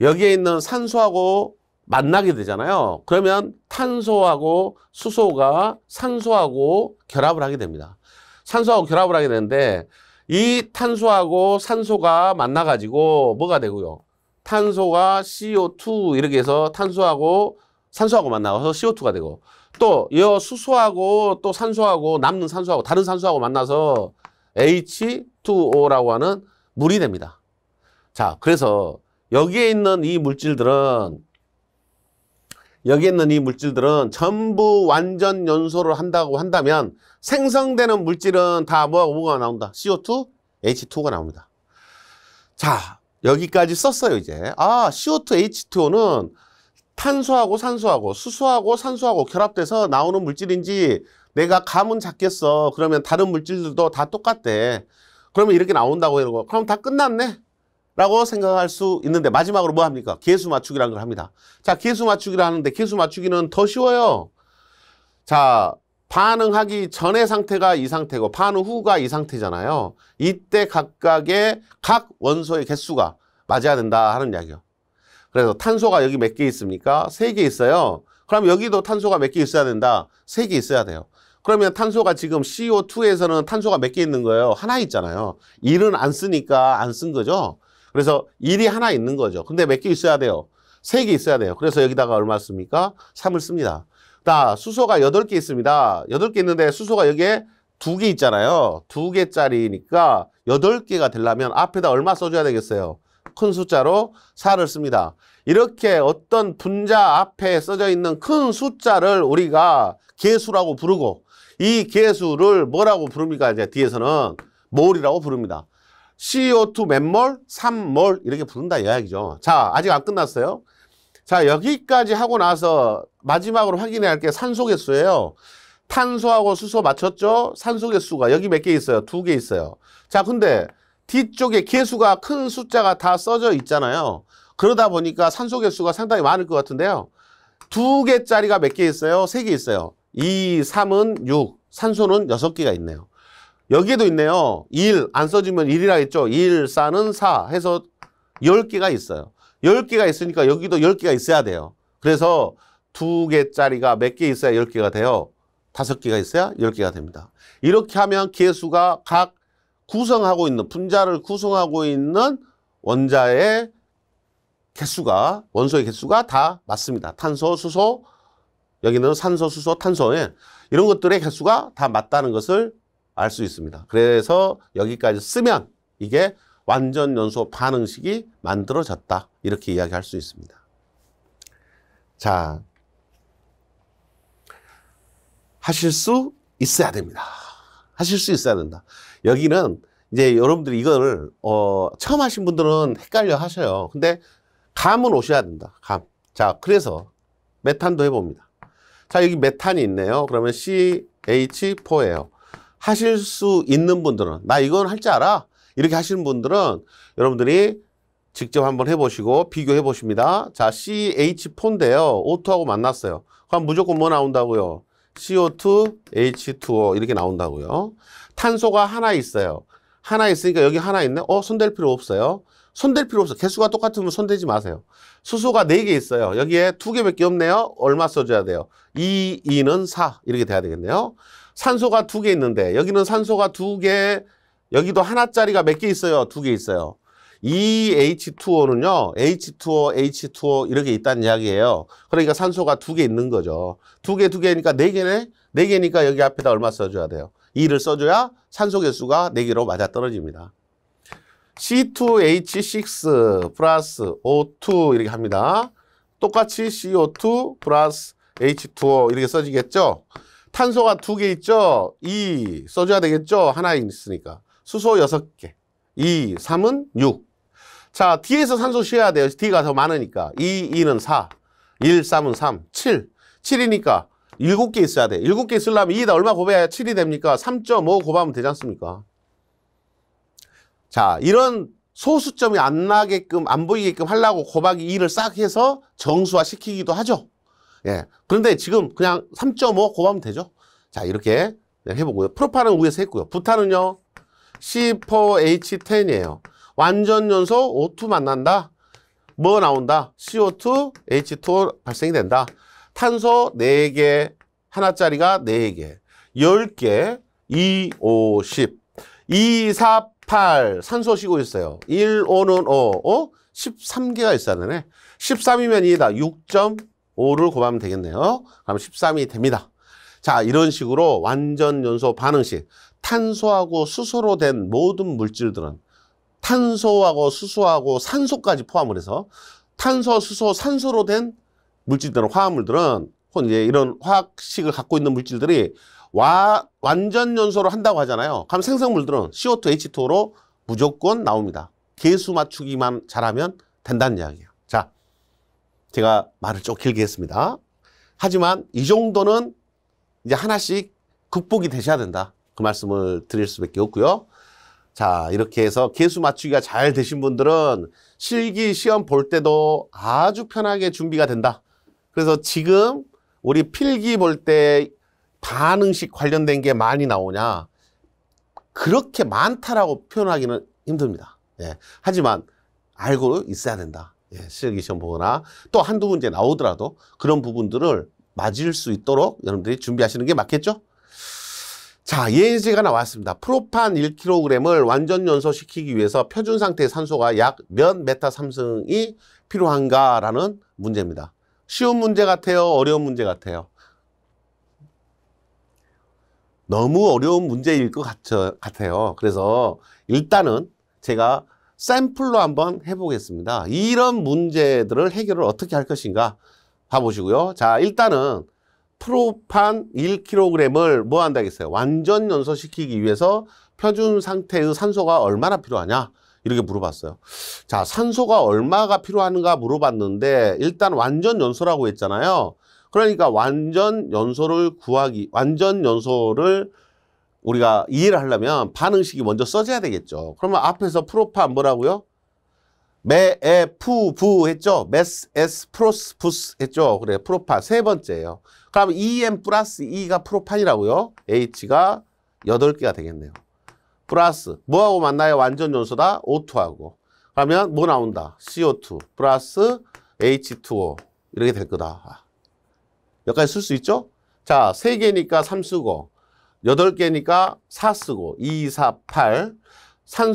여기에 있는 산소하고 만나게 되잖아요. 그러면 탄소하고 수소가 산소하고 결합을 하게 됩니다. 산소하고 결합을 하게 되는데 이 탄소하고 산소가 만나가지고 뭐가 되고요. 탄소가 CO2 이렇게 해서 탄소하고 산소하고 만나서 CO2가 되고 또여 수소하고 또 산소하고 남는 산소하고 다른 산소하고 만나서 H2O라고 하는 물이 됩니다. 자, 그래서 여기에 있는 이 물질들은 여기 있는 이 물질들은 전부 완전 연소를 한다고 한다면 생성되는 물질은 다 뭐가 뭐가 나온다. CO2, h 2가 나옵니다. 자, 여기까지 썼어요, 이제. 아, CO2, H2O는 탄소하고 산소하고 수소하고 산소하고 결합돼서 나오는 물질인지 내가 감은 잡겠어 그러면 다른 물질들도 다 똑같대. 그러면 이렇게 나온다고 이러고. 그럼 다 끝났네. 라고 생각할 수 있는데 마지막으로 뭐 합니까? 개수 맞추기라는 걸 합니다. 자, 개수 맞추기를 하는데 개수 맞추기는 더 쉬워요. 자, 반응하기 전의 상태가 이 상태고 반응 후가 이 상태잖아요. 이때 각각의 각 원소의 개수가 맞아야 된다 하는 이야기요. 그래서 탄소가 여기 몇 개 있습니까? 세 개 있어요. 그럼 여기도 탄소가 몇 개 있어야 된다? 세 개 있어야 돼요. 그러면 탄소가 지금 CO2에서는 탄소가 몇 개 있는 거예요? 하나 있잖아요. 1은안 쓰니까 안 쓴 거죠. 그래서 일이 하나 있는 거죠. 근데 몇 개 있어야 돼요? 세 개 있어야 돼요. 그래서 여기다가 얼마 씁니까? 3을 씁니다. 자, 수소가 8개 있습니다. 8개 있는데 수소가 여기에 2개 있잖아요. 2개짜리니까8 개가 되려면 앞에다 얼마 써줘야 되겠어요? 큰 숫자로 4를 씁니다. 이렇게 어떤 분자 앞에 써져 있는 큰 숫자를 우리가 개수라고 부르고 이 개수를 뭐라고 부릅니까? 이제 뒤에서는 몰이라고 부릅니다. CO2 몇 몰, 3몰 이렇게 부른다 이야기죠. 자, 아직 안 끝났어요. 자, 여기까지 하고 나서 마지막으로 확인해야 할 게 산소 개수예요. 탄소하고 수소 맞췄죠? 산소 개수가 여기 몇 개 있어요? 두 개 있어요. 자, 근데 뒤쪽에 개수가 큰 숫자가 다 써져 있잖아요. 그러다 보니까 산소 개수가 상당히 많을 것 같은데요. 두 개짜리가 몇 개 있어요? 세 개 있어요. 2, 3은 6, 산소는 6개가 있네요. 여기에도 있네요. 1, 안 써지면 1이라했죠 1, 사는4 해서 10개가 있어요. 10개가 있으니까 여기도 10개가 있어야 돼요. 그래서 두개짜리가몇 개 있어야 10개가 돼요? 다섯 개가 있어야 10개가 됩니다. 이렇게 하면 개수가 각 구성하고 있는, 분자를 구성하고 있는 원자의 개수가, 원소의 개수가 다 맞습니다. 탄소, 수소, 여기는 산소, 수소, 탄소에 이런 것들의 개수가 다 맞다는 것을 알수 있습니다. 그래서 여기까지 쓰면 이게 완전 연소 반응식이 만들어졌다. 이렇게 이야기할 수 있습니다. 자, 하실 수 있어야 됩니다. 하실 수 있어야 된다. 여기는 이제 여러분들이 이걸 어, 처음 하신 분들은 헷갈려 하셔요. 근데 감은 오셔야 된다. 감. 자, 그래서 메탄도 해봅니다. 자, 여기 메탄이 있네요. 그러면 CH4예요. 하실 수 있는 분들은 나 이건 할 줄 알아 이렇게 하시는 분들은 여러분들이 직접 한번 해보시고 비교해 보십니다. 자, CH4인데요. O2하고 만났어요. 그럼 무조건 뭐 나온다고요? CO2, H2O 이렇게 나온다고요. 탄소가 하나 있어요. 하나 있으니까 여기 하나 있네. 어, 손댈 필요 없어요. 손댈 필요 없어. 개수가 똑같으면 손대지 마세요. 수소가 네 개 있어요. 여기에 두개밖에 없네요. 얼마 써줘야 돼요? 2, 2는 4 이렇게 돼야 되겠네요. 산소가 두 개 있는데 여기는 산소가 두 개, 여기도 하나짜리가 몇 개 있어요? 두 개 있어요. 이 e H2O는요. H2O, H2O 이렇게 있다는 이야기예요. 그러니까 산소가 두 개 있는 거죠. 두 개, 두 개니까 네 개네? 네 개니까 여기 앞에다 얼마 써줘야 돼요? 2를 써줘야 산소 개수가 네 개로 맞아떨어집니다. C2H6 플러스 O2 이렇게 합니다. 똑같이 CO2 플러스 H2O 이렇게 써지겠죠? 탄소가 두 개 있죠? 2 써줘야 되겠죠? 하나 있으니까. 수소 여섯 개 2, 3은 6. 자, 뒤에서 산소 쉬어야 돼요. D가 더 많으니까. 2, 2는 4. 1, 3은 3. 7. 7이니까 7개 있어야 돼. 7개 있으려면 2다 얼마 곱해야 7이 됩니까? 3.5 곱하면 되지 않습니까? 자, 이런 소수점이 안 나게끔, 안 보이게끔 하려고 곱하기 2를 싹 해서 정수화 시키기도 하죠. 예. 그런데 지금 그냥 3.5 곱하면 되죠. 자, 이렇게 해보고요. 프로파는 위에서 했고요. 부탄은요. C4H10이에요. 완전 연소 O2 만난다. 뭐 나온다? CO2, H2 발생이 된다. 탄소 4개, 하나짜리가 4개, 10개, 2, 5, 10, 2, 4, 8, 산소 쉬고 있어요. 1, 5는 5, 어? 13개가 있어야 되네. 13이면 2다. 6. 5를 곱하면 되겠네요. 그럼 13이 됩니다. 자, 이런 식으로 완전 연소 반응식. 탄소하고 수소로 된 모든 물질들은 탄소하고 수소하고 산소까지 포함을 해서 탄소, 수소, 산소로 된 물질들은 화합물들은 혹은 이제 이런 화학식을 갖고 있는 물질들이 와, 완전 연소를 한다고 하잖아요. 그럼 생성물들은 CO2, H2O로 무조건 나옵니다. 개수 맞추기만 잘하면 된다는 이야기예요. 제가 말을 좀 길게 했습니다. 하지만 이 정도는 이제 하나씩 극복이 되셔야 된다. 그 말씀을 드릴 수밖에 없고요. 자, 이렇게 해서 개수 맞추기가 잘 되신 분들은 실기 시험 볼 때도 아주 편하게 준비가 된다. 그래서 지금 우리 필기 볼 때 반응식 관련된 게 많이 나오냐. 그렇게 많다라고 표현하기는 힘듭니다. 예. 하지만 알고 있어야 된다. 예, 실기시험 보거나 또 한두 문제 나오더라도 그런 부분들을 맞을 수 있도록 여러분들이 준비하시는 게 맞겠죠? 자, 예제가 나왔습니다. 프로판 1kg을 완전 연소시키기 위해서 표준 상태의 산소가 약 몇 메타 삼승이 필요한가라는 문제입니다. 쉬운 문제 같아요? 어려운 문제 같아요? 너무 어려운 문제일 것 같, 같아요. 그래서 일단은 제가 샘플로 한번 해보겠습니다. 이런 문제들을 해결을 어떻게 할 것인가 봐보시고요. 자, 일단은 프로판 1kg을 뭐 한다겠어요? 완전 연소시키기 위해서 표준 상태의 산소가 얼마나 필요하냐? 이렇게 물어봤어요. 자, 산소가 얼마가 필요한가 물어봤는데 일단 완전 연소라고 했잖아요. 그러니까 완전 연소를 구하기, 완전 연소를 우리가 이해를 하려면 반응식이 먼저 써져야 되겠죠. 그러면 앞에서 프로파 뭐라고요? 매, 에, 푸, 부 했죠? 메스, 에스, 프로스, 부스 했죠? 그래, 프로파 세 번째예요. 그럼 EM 플러스 E가 프로판이라고요? H가 여덟 개가 되겠네요. 플러스 뭐하고 만나요? 완전 연소다 O2하고. 그러면 뭐 나온다? CO2 플러스 H2O 이렇게 될 거다. 여기까지 아, 쓸수 있죠? 자, 세 개니까 3수고 여덟 개니까사 쓰고 이, 사, 팔.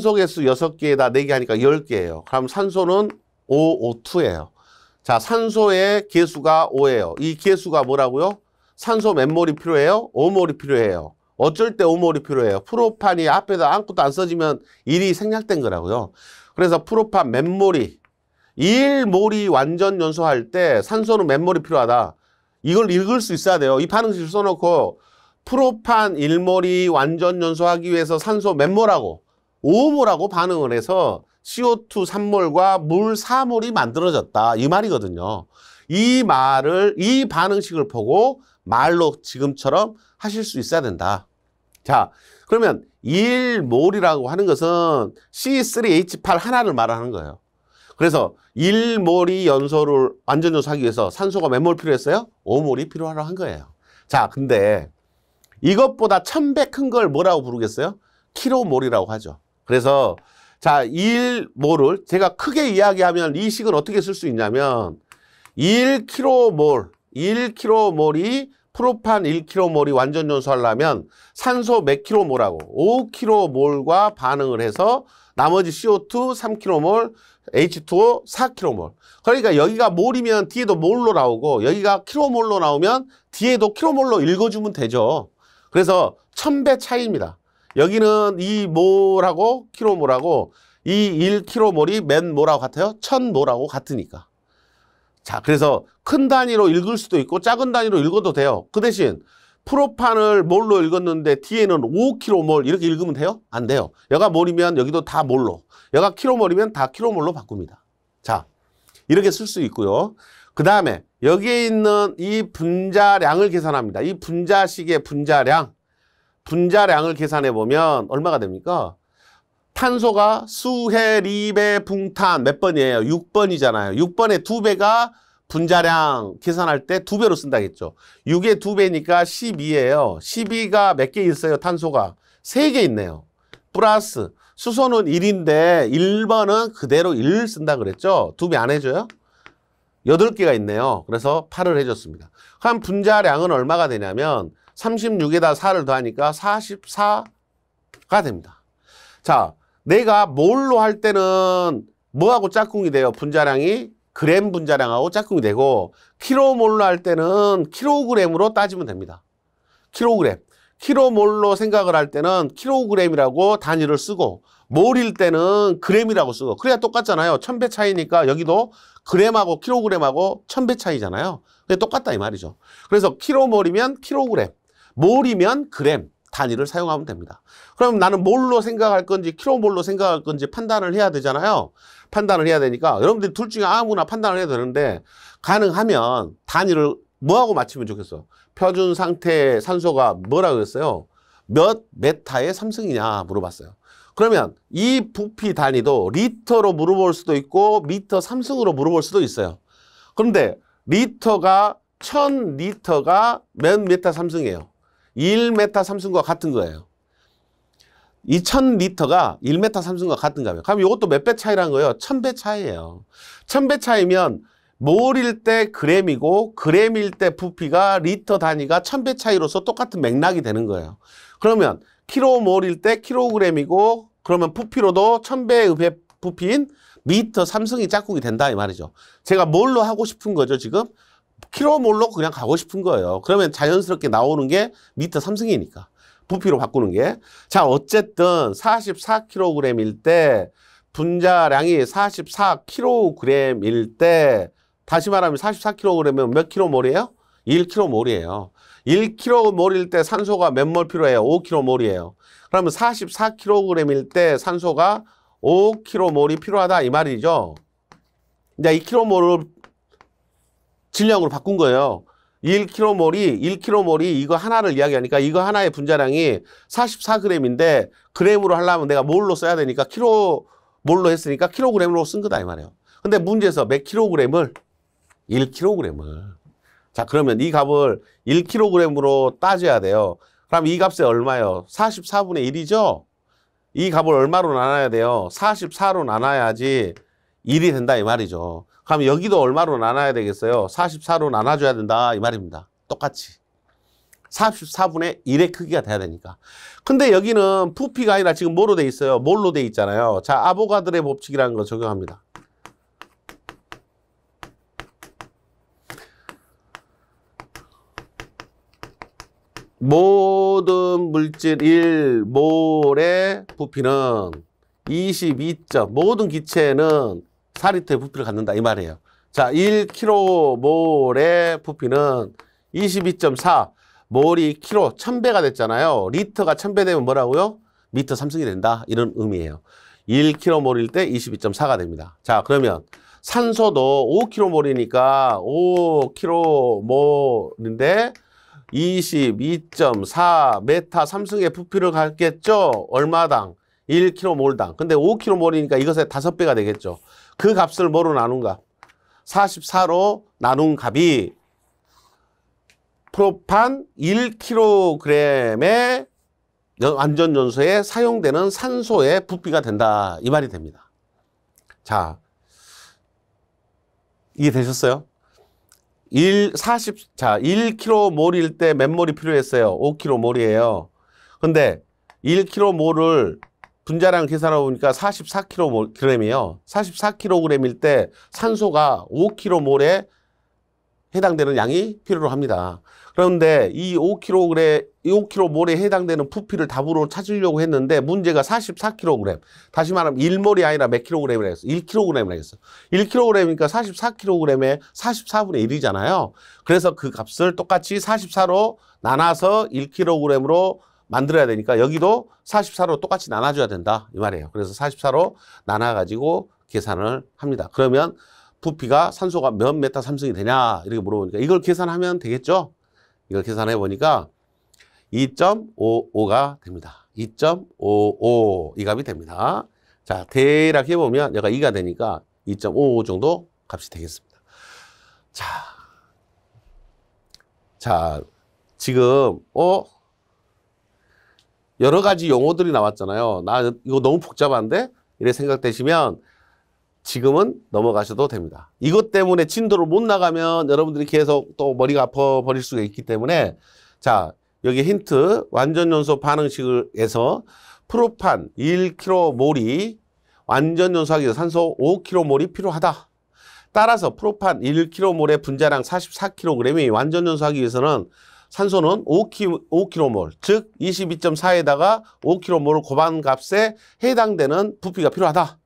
산소 개수 여섯 개에다 네 개 하니까 열개예요 그럼 산소는 오, 오, 투예요 자, 산소의 개수가 오예요이 개수가 뭐라고요? 산소 몇 몰이 필요해요? 오몰이 필요해요. 어쩔 때 5몰이 필요해요. 프로판이 앞에다 아무것도 안 써지면 일이 생략된 거라고요. 그래서 프로판 몇 몰이 1몰이 완전 연소할 때 산소는 몇 몰이 필요하다. 이걸 읽을 수 있어야 돼요. 이 반응식 을 써놓고 프로판 1몰이 완전 연소하기 위해서 산소 몇몰하고 5몰하고 반응을 해서 CO2 3몰과 물 4몰이 만들어졌다. 이 말이거든요. 이 말을 이 반응식을 보고 말로 지금처럼 하실 수 있어야 된다. 자, 그러면 1몰이라고 하는 것은 C3H8 하나를 말하는 거예요. 그래서 1몰이 연소를 완전 연소하기 위해서 산소가 몇 몰 필요했어요? 5몰이 필요하라고한 거예요. 자, 근데 이것보다 천배 큰 걸 뭐라고 부르겠어요? 키로몰이라고 하죠. 그래서 자, 일몰을 제가 크게 이야기하면 이 식을 어떻게 쓸 수 있냐면 1키로몰1키로몰이 프로판 1키로몰이 완전 연소하려면 산소 몇키로몰하고5키로몰과 반응을 해서 나머지 CO2 3키로몰 H2O 4키로몰 그러니까 여기가 몰이면 뒤에도 몰로 나오고 여기가 키로몰로 나오면 뒤에도 키로몰로 읽어주면 되죠. 그래서 1 0 0 0배 차이입니다. 여기는 이 몰하고 키로몰하고이1키로몰이맨 몰하고 같아요? 1 0 0 0 몰하고 같으니까. 자, 그래서 큰 단위로 읽을 수도 있고 작은 단위로 읽어도 돼요. 그 대신 프로판을 몰로 읽었는데 뒤에는 5키로몰 이렇게 읽으면 돼요? 안 돼요. 여가 몰이면 여기도 다 몰로. 여가 키로몰이면다키로몰로 바꿉니다. 자, 이렇게 쓸 수 있고요. 그 다음에 여기에 있는 이 분자량을 계산합니다. 이 분자식의 분자량, 분자량을 계산해 보면 얼마가 됩니까? 탄소가 수해, 리배 붕탄 몇 번이에요? 6번이잖아요. 6번의 2배가 분자량 계산할 때 2배로 쓴다겠죠. 6의 2배니까 12예요. 12가 몇 개 있어요? 탄소가. 3개 있네요. 플러스 수소는 1인데 1번은 그대로 1 쓴다 그랬죠? 2배 안 해줘요? 여덟 개가 있네요. 그래서 8을 해줬습니다. 그럼 분자량은 얼마가 되냐면 36에다 4를 더하니까 44가 됩니다. 자, 내가 몰로 할 때는 뭐하고 짝꿍이 돼요? 분자량이 그램 분자량하고 짝꿍이 되고 킬로몰로 할 때는 킬로그램으로 따지면 됩니다. 킬로그램. 킬로몰로 생각을 할 때는 킬로그램이라고 단위를 쓰고 몰일 때는 그램이라고 쓰고 그래야 똑같잖아요. 천배 차이니까 여기도 그램하고 킬로그램하고 천배 차이잖아요. 그게 똑같다 이 말이죠. 그래서 킬로몰이면 킬로그램, 몰이면 그램 단위를 사용하면 됩니다. 그럼 나는 몰로 생각할 건지 킬로몰로 생각할 건지 판단을 해야 되잖아요. 판단을 해야 되니까 여러분들 이둘 중에 아무나 판단을 해야 되는데 가능하면 단위를 뭐하고 맞추면 좋겠어? 표준 상태 의 산소가 뭐라 그랬어요? 몇 메타의 삼승이냐 물어봤어요. 그러면 이 부피 단위도 리터로 물어볼 수도 있고 미터 삼승으로 물어볼 수도 있어요. 그런데 리터가 1 0 0 0 리터가 몇 메타 삼승이에요? 1메타 삼승과 같은 거예요. 이0 리터가 1메타 삼승과 같은가 봐요. 그럼 이것도 몇 배 차이란 거예요? 1 0 0 0배 차이예요. 1 0 0 0배 차이면 몰일 때 그램이고 그램일 때 부피가 리터 단위가 1 0 0 0배 차이로서 똑같은 맥락이 되는 거예요. 그러면 킬로몰일 때 킬로그램이고 그러면 부피로도 1000배의 배 부피인 미터 삼승이 짝꿍이 된다 이 말이죠. 제가 뭘로 하고 싶은 거죠 지금? 킬로몰로 그냥 가고 싶은 거예요. 그러면 자연스럽게 나오는 게 미터 삼승이니까 부피로 바꾸는 게. 자 어쨌든 44kg일 때 분자량이 44kg일 때 다시 말하면 44kg이면 몇 킬로몰이에요? 1 k 로몰이에요1 k 로몰일때 산소가 몇 몰 필요해요? 5 k 로몰이에요 그러면 44kg일 때 산소가 5km몰이 필요하다 이 말이죠. 이제 2km몰을 질량으로 바꾼 거예요. 1km몰이 1km몰이 이거 하나를 이야기하니까 이거 하나의 분자량이 44g인데 그램으로 하려면 내가 몰로 써야 되니까 키로 몰로 했으니까 킬로그램으로 쓴 거다 이 말이에요. 근데 문제에서 몇 킬로그램을 1kg을 자 그러면 이 값을 1kg으로 따져야 돼요. 그럼 이 값이 얼마예요? 44분의 1이죠? 이 값을 얼마로 나눠야 돼요? 44로 나눠야지 1이 된다 이 말이죠. 그럼 여기도 얼마로 나눠야 되겠어요? 44로 나눠줘야 된다 이 말입니다. 똑같이. 44분의 1의 크기가 돼야 되니까. 근데 여기는 부피가 아니라 지금 뭐로 돼 있어요? 뭘로돼 있잖아요. 자, 아보가드의 법칙이라는 걸 적용합니다. 모든 물질 1 몰의 부피는 22. 모든 기체는 4리터의 부피를 갖는다 이 말이에요. 자, 1kg몰의 부피는 22.4 몰이 키로 1000배가 됐잖아요. 리터가 1000배 되면 뭐라고요? 미터 3승이 된다. 이런 의미예요. 1kg몰일 때 22.4가 됩니다. 자, 그러면 산소도 5kg몰이니까 5kg몰인데 22.4 메타 삼승 FP를 갖겠죠. 얼마당? 1kg몰당. 근데 5kg몰이니까 이것의 5배가 되겠죠. 그 값을 뭐로 나눈 값? 44로 나눈 값이 프로판 1kg의 안전 연소에 사용되는 산소의 부피가 된다. 이 말이 됩니다. 자, 이해되셨어요? 1, 40, 자, 1kg몰일 때 맨몰이 필요했어요. 5kg몰이에요. 근데 1kg몰을 분자량 계산하고 보니까 44kg이에요. 44kg일 때 산소가 5kg몰에 해당되는 양이 필요로 합니다. 그런데 이 5kg, 5kg몰에 해당되는 부피를 답으로 찾으려고 했는데 문제가 44kg. 다시 말하면 1몰이 아니라 몇 k g 이라 했어? 1kg이라 했어. 1kg이니까 44kg에 44분의 1이잖아요. 그래서 그 값을 똑같이 44로 나눠서 1kg으로 만들어야 되니까 여기도 44로 똑같이 나눠줘야 된다. 이 말이에요. 그래서 44로 나눠가지고 계산을 합니다. 그러면 부피가 산소가 몇 메타 삼성이 되냐 이렇게 물어보니까 이걸 계산하면 되겠죠? 이걸 계산해 보니까 2.55가 됩니다. 2.55 이 값이 됩니다. 자, 대략 해보면 얘가 2가 되니까 2.55 정도 값이 되겠습니다. 자, 자, 지금 어 여러 가지 용어들이 나왔잖아요. 나 이거 너무 복잡한데? 이래 생각되시면 지금은 넘어가셔도 됩니다. 이것 때문에 진도를 못 나가면 여러분들이 계속 또 머리가 아파 버릴 수가 있기 때문에 자 여기 힌트 완전연소 반응식을해서 프로판 1kg몰이 완전연소하기 위해서 산소 5kg몰이 필요하다. 따라서 프로판 1kg몰의 분자량 44kg이 완전연소하기 위해서는 산소는 5kmol, 즉 22.4에다가 5kmol 고반값에 해당되는 부피가 필요하다.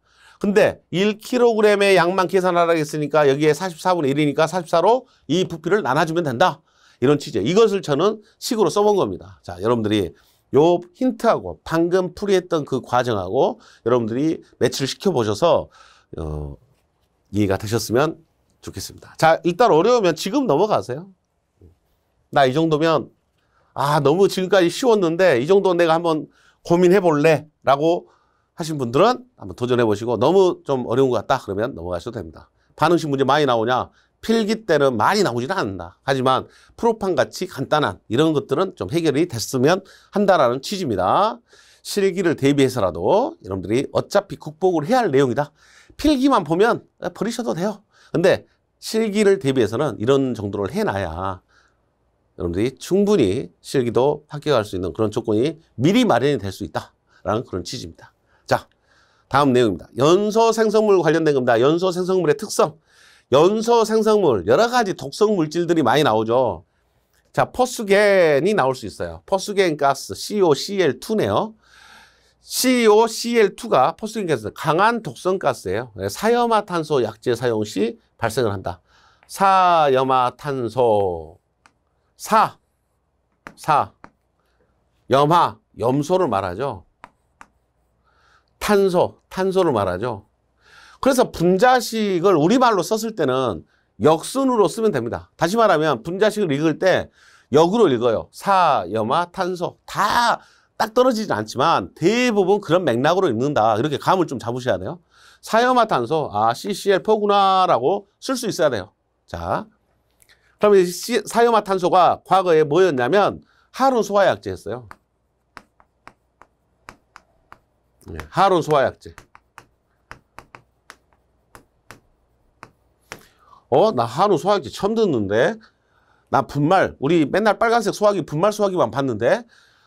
근데 1kg의 양만 계산하라 했으니까 여기에 44분의 1이니까 44로 이 부피를 나눠주면 된다. 이런 취지. 이것을 저는 식으로 써본 겁니다. 자, 여러분들이 요 힌트하고 방금 풀이했던 그 과정하고 여러분들이 매치를 시켜보셔서 어, 이해가 되셨으면 좋겠습니다. 자, 일단 어려우면 지금 넘어가세요. 나 이 정도면 아, 너무 지금까지 쉬웠는데 이 정도 내가 한번 고민해 볼래 라고 하신 분들은 한번 도전해 보시고 너무 좀 어려운 것 같다 그러면 넘어가셔도 됩니다. 반응식 문제 많이 나오냐? 필기 때는 많이 나오지는 않는다. 하지만 프로판 같이 간단한 이런 것들은 좀 해결이 됐으면 한다라는 취지입니다. 실기를 대비해서라도 여러분들이 어차피 극복을 해야 할 내용이다. 필기만 보면 버리셔도 돼요. 근데 실기를 대비해서는 이런 정도를 해놔야 여러분들이 충분히 실기도 합격할 수 있는 그런 조건이 미리 마련이 될 수 있다라는 그런 취지입니다. 자, 다음 내용입니다. 연소 생성물 관련된 겁니다. 연소 생성물의 특성. 연소 생성물, 여러 가지 독성 물질들이 많이 나오죠. 자, 포스겐이 나올 수 있어요. 포스겐 가스, COCl2네요. COCl2가 포스겐 가스, 강한 독성 가스예요. 네, 사염화탄소 약제 사용 시 발생을 한다. 사염화탄소, 사, 사, 염화, 염소를 말하죠. 탄소, 탄소를 말하죠. 그래서 분자식을 우리말로 썼을 때는 역순으로 쓰면 됩니다. 다시 말하면 분자식을 읽을 때 역으로 읽어요. 사, 염화, 탄소 다 딱 떨어지진 않지만 대부분 그런 맥락으로 읽는다. 이렇게 감을 좀 잡으셔야 돼요. 사염화 탄소, 아 CCl4구나라고 쓸 수 있어야 돼요. 자, 그러면 사염화 탄소가 과거에 뭐였냐면 하루 소화약제였어요. 네. 하론 소화약제. 어, 나 하루 소화기 처음 듣는데? 나 분말, 우리 맨날 빨간색 소화기, 분말 소화기만 봤는데?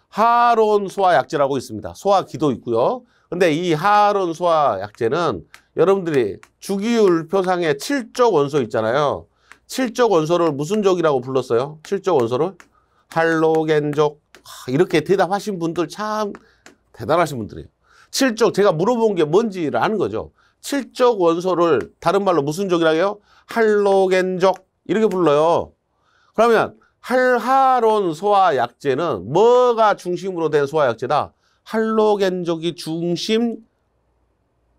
하론 소화약제라고 있습니다. 소화기도 있고요. 근데 이 하론 소화약제는 여러분들이 주기율표상에 7적 원소 있잖아요. 7적 원소를 무슨 적이라고 불렀어요? 7적 원소를? 할로겐족. 이렇게 대답하신 분들 참 대단하신 분들이에요. 칠족 제가 물어본 게 뭔지를 아는 거죠. 칠족 원소를 다른 말로 무슨 족이라 해요? 할로겐족 이렇게 불러요. 그러면 할하론 소화약제는 뭐가 중심으로 된 소화약제다? 할로겐족이 중심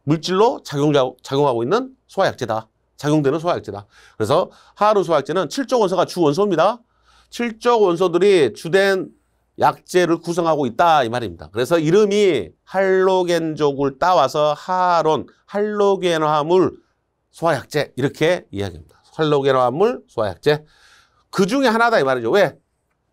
물질로 작용, 작용하고 있는 소화약제다. 작용되는 소화약제다. 그래서 하루 소화약제는 칠족 원소가 주 원소입니다. 칠족 원소들이 주된 약재를 구성하고 있다 이 말입니다. 그래서 이름이 할로겐족을 따와서 하론, 할로겐화물 소화약재 이렇게 이야기합니다. 할로겐화물 소화약재 그 중에 하나다 이 말이죠. 왜?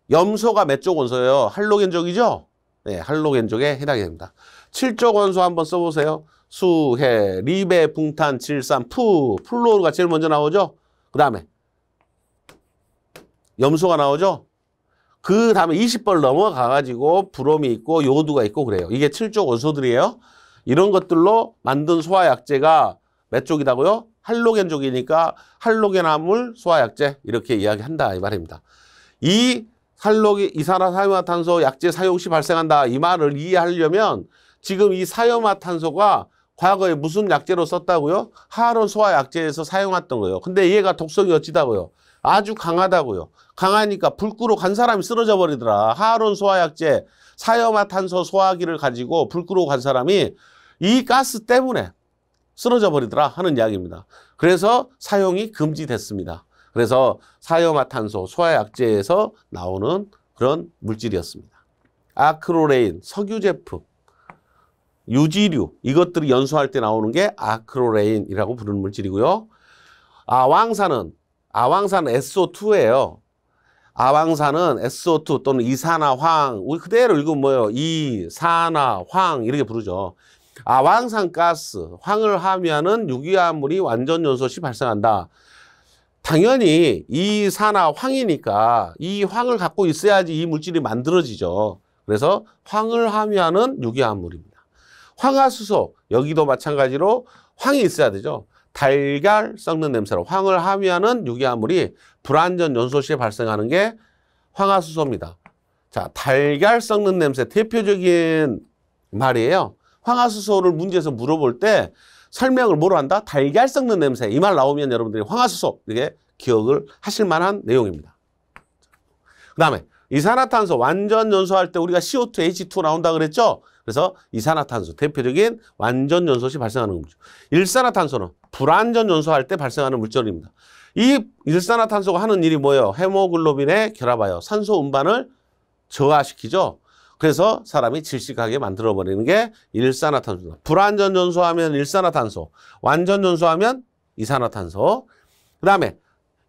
염소가 몇 쪽 원소예요? 할로겐족이죠? 네, 할로겐족에 해당이 됩니다. 7쪽 원소 한번 써보세요. 수, 해, 리베, 붕탄, 질산, 푸, 플로르가 제일 먼저 나오죠? 그 다음에 염소가 나오죠? 그 다음에 20벌 넘어가가지고 브롬이 있고 요두가 있고 그래요. 이게 7조 원소들이에요. 이런 것들로 만든 소화약제가몇 쪽이다고요? 할로겐 쪽이니까 할로겐화물 소화약제 이렇게 이야기한다 이 말입니다. 이 할로겐 이산화탄소 약제 사용 시 발생한다 이 말을 이해하려면 지금 이 사염화탄소가 과거에 무슨 약재로 썼다고요? 하론 소화약제에서 사용했던 거예요. 근데 얘가 독성이 어찌다고요? 아주 강하다고요. 강하니까 불구로 간 사람이 쓰러져 버리더라. 하론 소화약제 사염화탄소 소화기를 가지고 불구로 간 사람이 이 가스 때문에 쓰러져 버리더라 하는 이야기입니다. 그래서 사용이 금지됐습니다. 그래서 사염화탄소 소화약제에서 나오는 그런 물질이었습니다. 아크로레인, 석유 제품, 유지류 이것들을 연소할 때 나오는 게 아크로레인이라고 부르는 물질이고요. 아, 왕사는 아왕산은 SO2예요. 아왕산은 SO2 또는 이산화황 우리 그대로 읽으면 뭐예요? 이산화황 이렇게 부르죠. 아왕산 가스 황을 하면 유기화물이 완전 연소시 발생한다. 당연히 이산화황이니까 이 황을 갖고 있어야지 이 물질이 만들어지죠. 그래서 황을 함유하는 유기화물입니다. 황화수소 여기도 마찬가지로 황이 있어야 되죠. 달걀 썩는 냄새로 황을 함유하는 유기화물이 불완전 연소 시에 발생하는 게 황화수소입니다. 자, 달걀 썩는 냄새 대표적인 말이에요. 황화수소를 문제에서 물어볼 때 설명을 뭐로 한다? 달걀 썩는 냄새. 이 말 나오면 여러분들이 황화수소 이게 기억을 하실 만한 내용입니다. 그 다음에 이산화탄소 완전 연소할 때 우리가 CO2, H2 나온다 그랬죠? 그래서 이산화탄소 대표적인 완전 연소시 발생하는 겁니다. 일산화탄소는 불완전 연소할때 발생하는 물질입니다. 이 일산화탄소가 하는 일이 뭐예요? 헤모글로빈에 결합하여 산소 운반을 저하시키죠. 그래서 사람이 질식하게 만들어버리는 게 일산화탄소입니다. 불완전 전소하면 일산화탄소, 완전 전소하면 이산화탄소. 그 다음에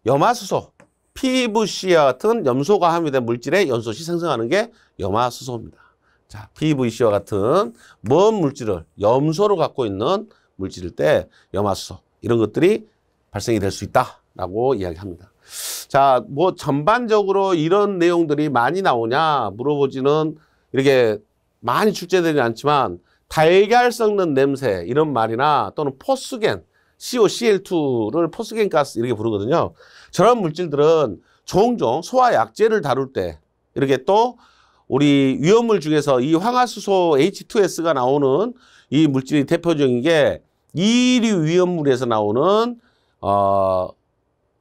염화수소, PVC와 같은 염소가 함유된 물질의 연소시 생성하는 게 염화수소입니다. 자, PVC와 같은 먼 물질을 염소로 갖고 있는 물질일 때 염화수소 이런 것들이 발생이 될 수 있다라고 이야기합니다. 자, 뭐 전반적으로 이런 내용들이 많이 나오냐 물어보지는 이렇게 많이 출제되지 않지만 달걀 썩는 냄새 이런 말이나 또는 포스겐 COCl2를 포스겐 가스 이렇게 부르거든요. 저런 물질들은 종종 소화 약제를 다룰 때 이렇게 또 우리 위험물 중에서 이 황화수소 H2S가 나오는 이 물질이 대표적인 게 이류 위험물에서 나오는 어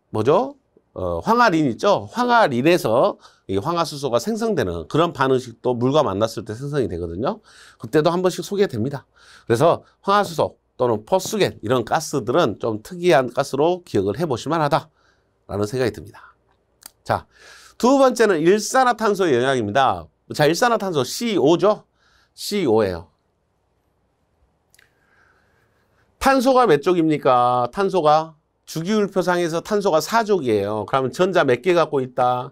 뭐죠? 어, 황화린 있죠? 황화린에서 이 황화수소가 생성되는 그런 반응식도 물과 만났을 때 생성이 되거든요. 그때도 한 번씩 소개됩니다. 그래서 황화수소 또는 포스겐 이런 가스들은 좀 특이한 가스로 기억을 해보시만 하다라는 생각이 듭니다. 자, 두 번째는 일산화탄소의 영향입니다. 자, 일산화탄소 CO죠? CO예요. 탄소가 몇 쪽입니까? 탄소가 주기율표상에서 탄소가 4족이에요. 그러면 전자 몇 개 갖고 있다?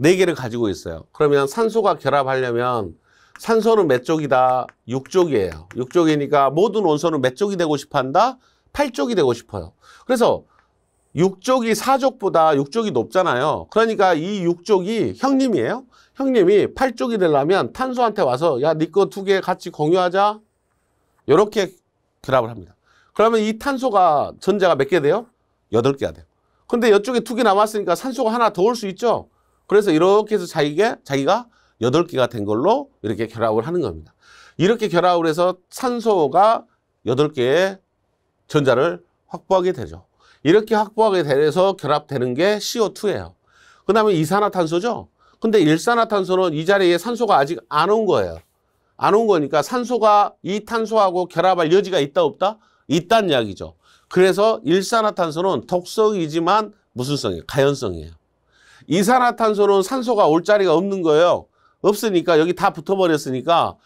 4개를 가지고 있어요. 그러면 산소가 결합하려면 산소는 몇 쪽이다? 6족이에요6족이니까 모든 원소는 몇 쪽이 되고 싶 한다? 8족이 되고 싶어요. 그래서 6족이4족보다6족이 높잖아요. 그러니까 이6족이 형님이에요. 형님이 8족이 되려면 탄소한테 와서 야, 니거두개 네 같이 공유하자. 이렇게 결합을 합니다. 그러면 이 탄소가 전자가 몇 개 돼요? 여덟 개가 돼요. 근데 이쪽에 두개 남았으니까 산소가 하나 더 올 수 있죠. 그래서 이렇게 해서 자기게, 자기가 여덟 개가된 걸로 이렇게 결합을 하는 겁니다. 이렇게 결합을 해서 산소가 여덟 개의 전자를 확보하게 되죠. 이렇게 확보하게 돼서 결합되는 게 CO2예요. 그 다음에 이산화탄소죠. 근데 일산화탄소는 이 자리에 산소가 아직 안 온 거예요. 안온 거니까 산소가 이 탄소하고 결합할 여지가 있다 없다? 있단 이야기죠. 그래서 일산화탄소는 독성이지만 무슨 성이에요? 가연성이에요. 이산화탄소는 산소가 올 자리가 없는 거예요. 없으니까 여기 다 붙어버렸으니까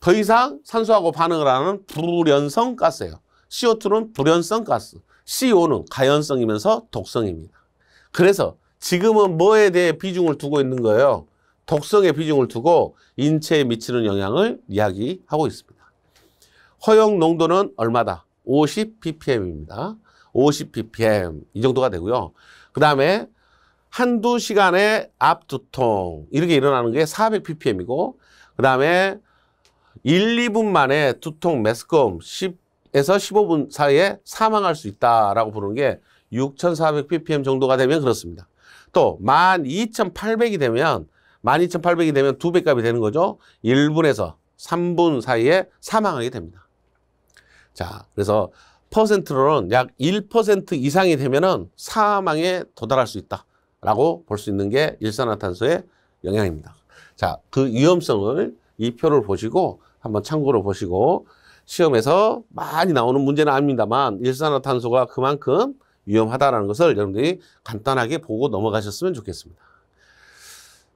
더 이상 산소하고 반응을 하는 불연성 가스예요. CO2는 불연성 가스, CO는 가연성이면서 독성입니다. 그래서 지금은 뭐에 대해 비중을 두고 있는 거예요? 독성에 비중을 두고 인체에 미치는 영향을 이야기하고 있습니다. 허용 농도는 얼마다? 50ppm입니다. 50ppm 이 정도가 되고요. 그 다음에 한두 시간에 압두통 이렇게 일어나는 게 400ppm이고 그 다음에 1, 2분 만에 두통, 메스꺼 10에서 15분 사이에 사망할 수 있다라고 부르는 게 6400ppm 정도가 되면 그렇습니다. 또 12800이 되면 12,800이 되면 두 배 값이 되는 거죠. 1분에서 3분 사이에 사망하게 됩니다. 자, 그래서 퍼센트로는 약 1% 이상이 되면은 사망에 도달할 수 있다라고 볼 수 있는 게 일산화탄소의 영향입니다. 자, 그 위험성을 이 표를 보시고 한번 참고로 보시고 시험에서 많이 나오는 문제는 아닙니다만 일산화탄소가 그만큼 위험하다라는 것을 여러분들이 간단하게 보고 넘어가셨으면 좋겠습니다.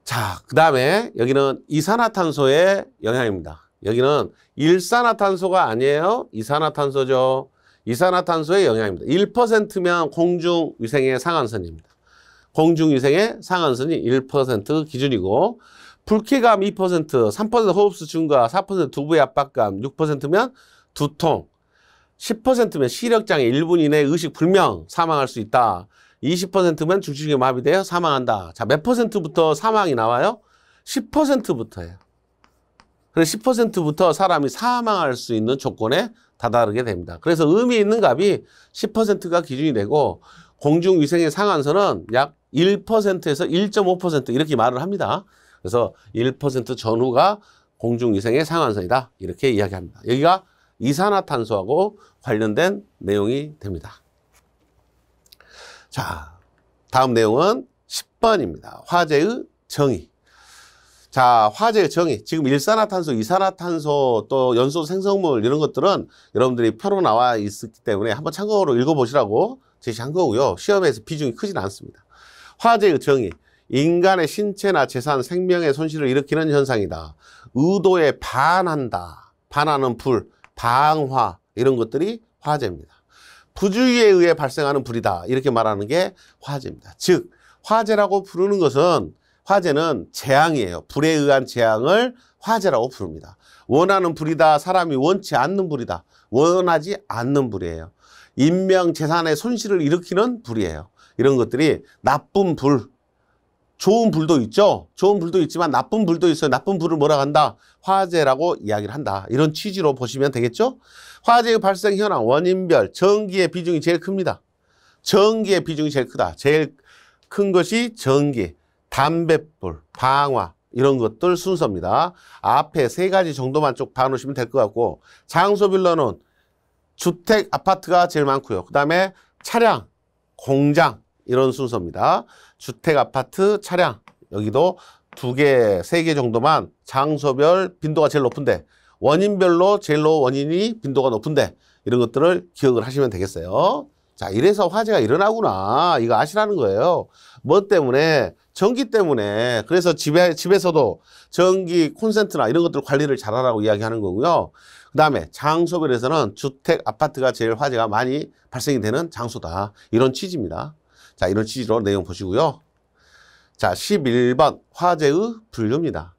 자, 그 다음에 여기는 이산화탄소의 영향입니다. 여기는 일산화탄소가 아니에요. 이산화탄소죠. 이산화탄소의 영향입니다. 1%면 공중위생의 상한선입니다. 공중위생의 상한선이 1% 기준이고 불쾌감 2%, 3% 호흡수 증가, 4% 두부의 압박감, 6%면 두통, 10%면 시력장애 1분 이내 의식 불명 사망할 수 있다. 20%면 중추신경 마비돼요. 사망한다. 자, 몇 퍼센트부터 사망이 나와요? 10%부터예요. 그래서 10%부터 사람이 사망할 수 있는 조건에 다다르게 됩니다. 그래서 의미 있는 값이 10%가 기준이 되고 공중위생의 상한선은 약 1%에서 1.5% 이렇게 말을 합니다. 그래서 1% 전후가 공중위생의 상한선이다. 이렇게 이야기합니다. 여기가 이산화탄소하고 관련된 내용이 됩니다. 자, 다음 내용은 10번입니다. 화재의 정의. 자, 화재의 정의. 지금 일산화탄소, 이산화탄소, 또 연소 생성물 이런 것들은 여러분들이 표로 나와 있기 었 때문에 한번 참고로 읽어보시라고 제시한 거고요. 시험에서 비중이 크진 않습니다. 화재의 정의. 인간의 신체나 재산, 생명의 손실을 일으키는 현상이다. 의도에 반한다. 반하는 불, 방화 이런 것들이 화재입니다. 부주의에 의해 발생하는 불이다. 이렇게 말하는 게 화재입니다. 즉, 화재라고 부르는 것은 화재는 재앙이에요. 불에 의한 재앙을 화재라고 부릅니다. 원하는 불이다. 사람이 원치 않는 불이다. 원하지 않는 불이에요. 인명, 재산의 손실을 일으키는 불이에요. 이런 것들이 나쁜 불, 좋은 불도 있죠. 좋은 불도 있지만 나쁜 불도 있어요. 나쁜 불을 뭐라 한다? 화재라고 이야기를 한다. 이런 취지로 보시면 되겠죠. 화재의 발생 현황 원인별 전기의 비중이 제일 큽니다. 전기의 비중이 제일 크다. 제일 큰 것이 전기, 담뱃불, 방화 이런 것들 순서입니다. 앞에 세 가지 정도만 쭉 봐놓으시면 될 것 같고 장소별로는 주택, 아파트가 제일 많고요. 그 다음에 차량, 공장 이런 순서입니다. 주택, 아파트, 차량 여기도 두 개, 세 개 정도만 장소별 빈도가 제일 높은데 원인별로 제일로 원인이 빈도가 높은데 이런 것들을 기억을 하시면 되겠어요. 자, 이래서 화재가 일어나구나. 이거 아시라는 거예요. 뭐 때문에? 전기 때문에. 그래서 집에, 집에서도 전기 콘센트나 이런 것들 관리를 잘하라고 이야기하는 거고요. 그 다음에 장소별에서는 주택, 아파트가 제일 화재가 많이 발생이 되는 장소다. 이런 취지입니다. 자, 이런 취지로 내용 보시고요. 자, 11번 화재의 분류입니다.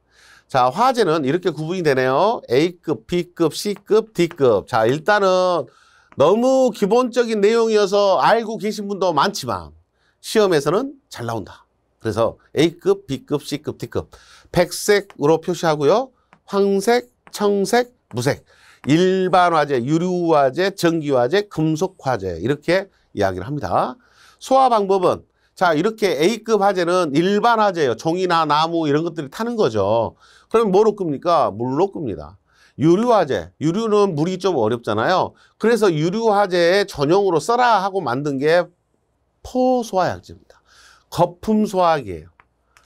자, 화재는 이렇게 구분이 되네요. A급, B급, C급, D급. 자, 일단은 너무 기본적인 내용이어서 알고 계신 분도 많지만 시험에서는 잘 나온다. 그래서 A급, B급, C급, D급. 백색으로 표시하고요. 황색, 청색, 무색. 일반 화재, 유류 화재, 전기 화재, 금속 화재 이렇게 이야기를 합니다. 소화 방법은 자 이렇게 A급 화재는 일반 화재예요. 종이나 나무 이런 것들이 타는 거죠. 그럼 뭐로 끕니까? 물로 끕니다. 유류화재, 유류는 물이 좀 어렵잖아요. 그래서 유류화재에 전용으로 써라 하고 만든 게 포소화약제입니다. 거품 소화기예요.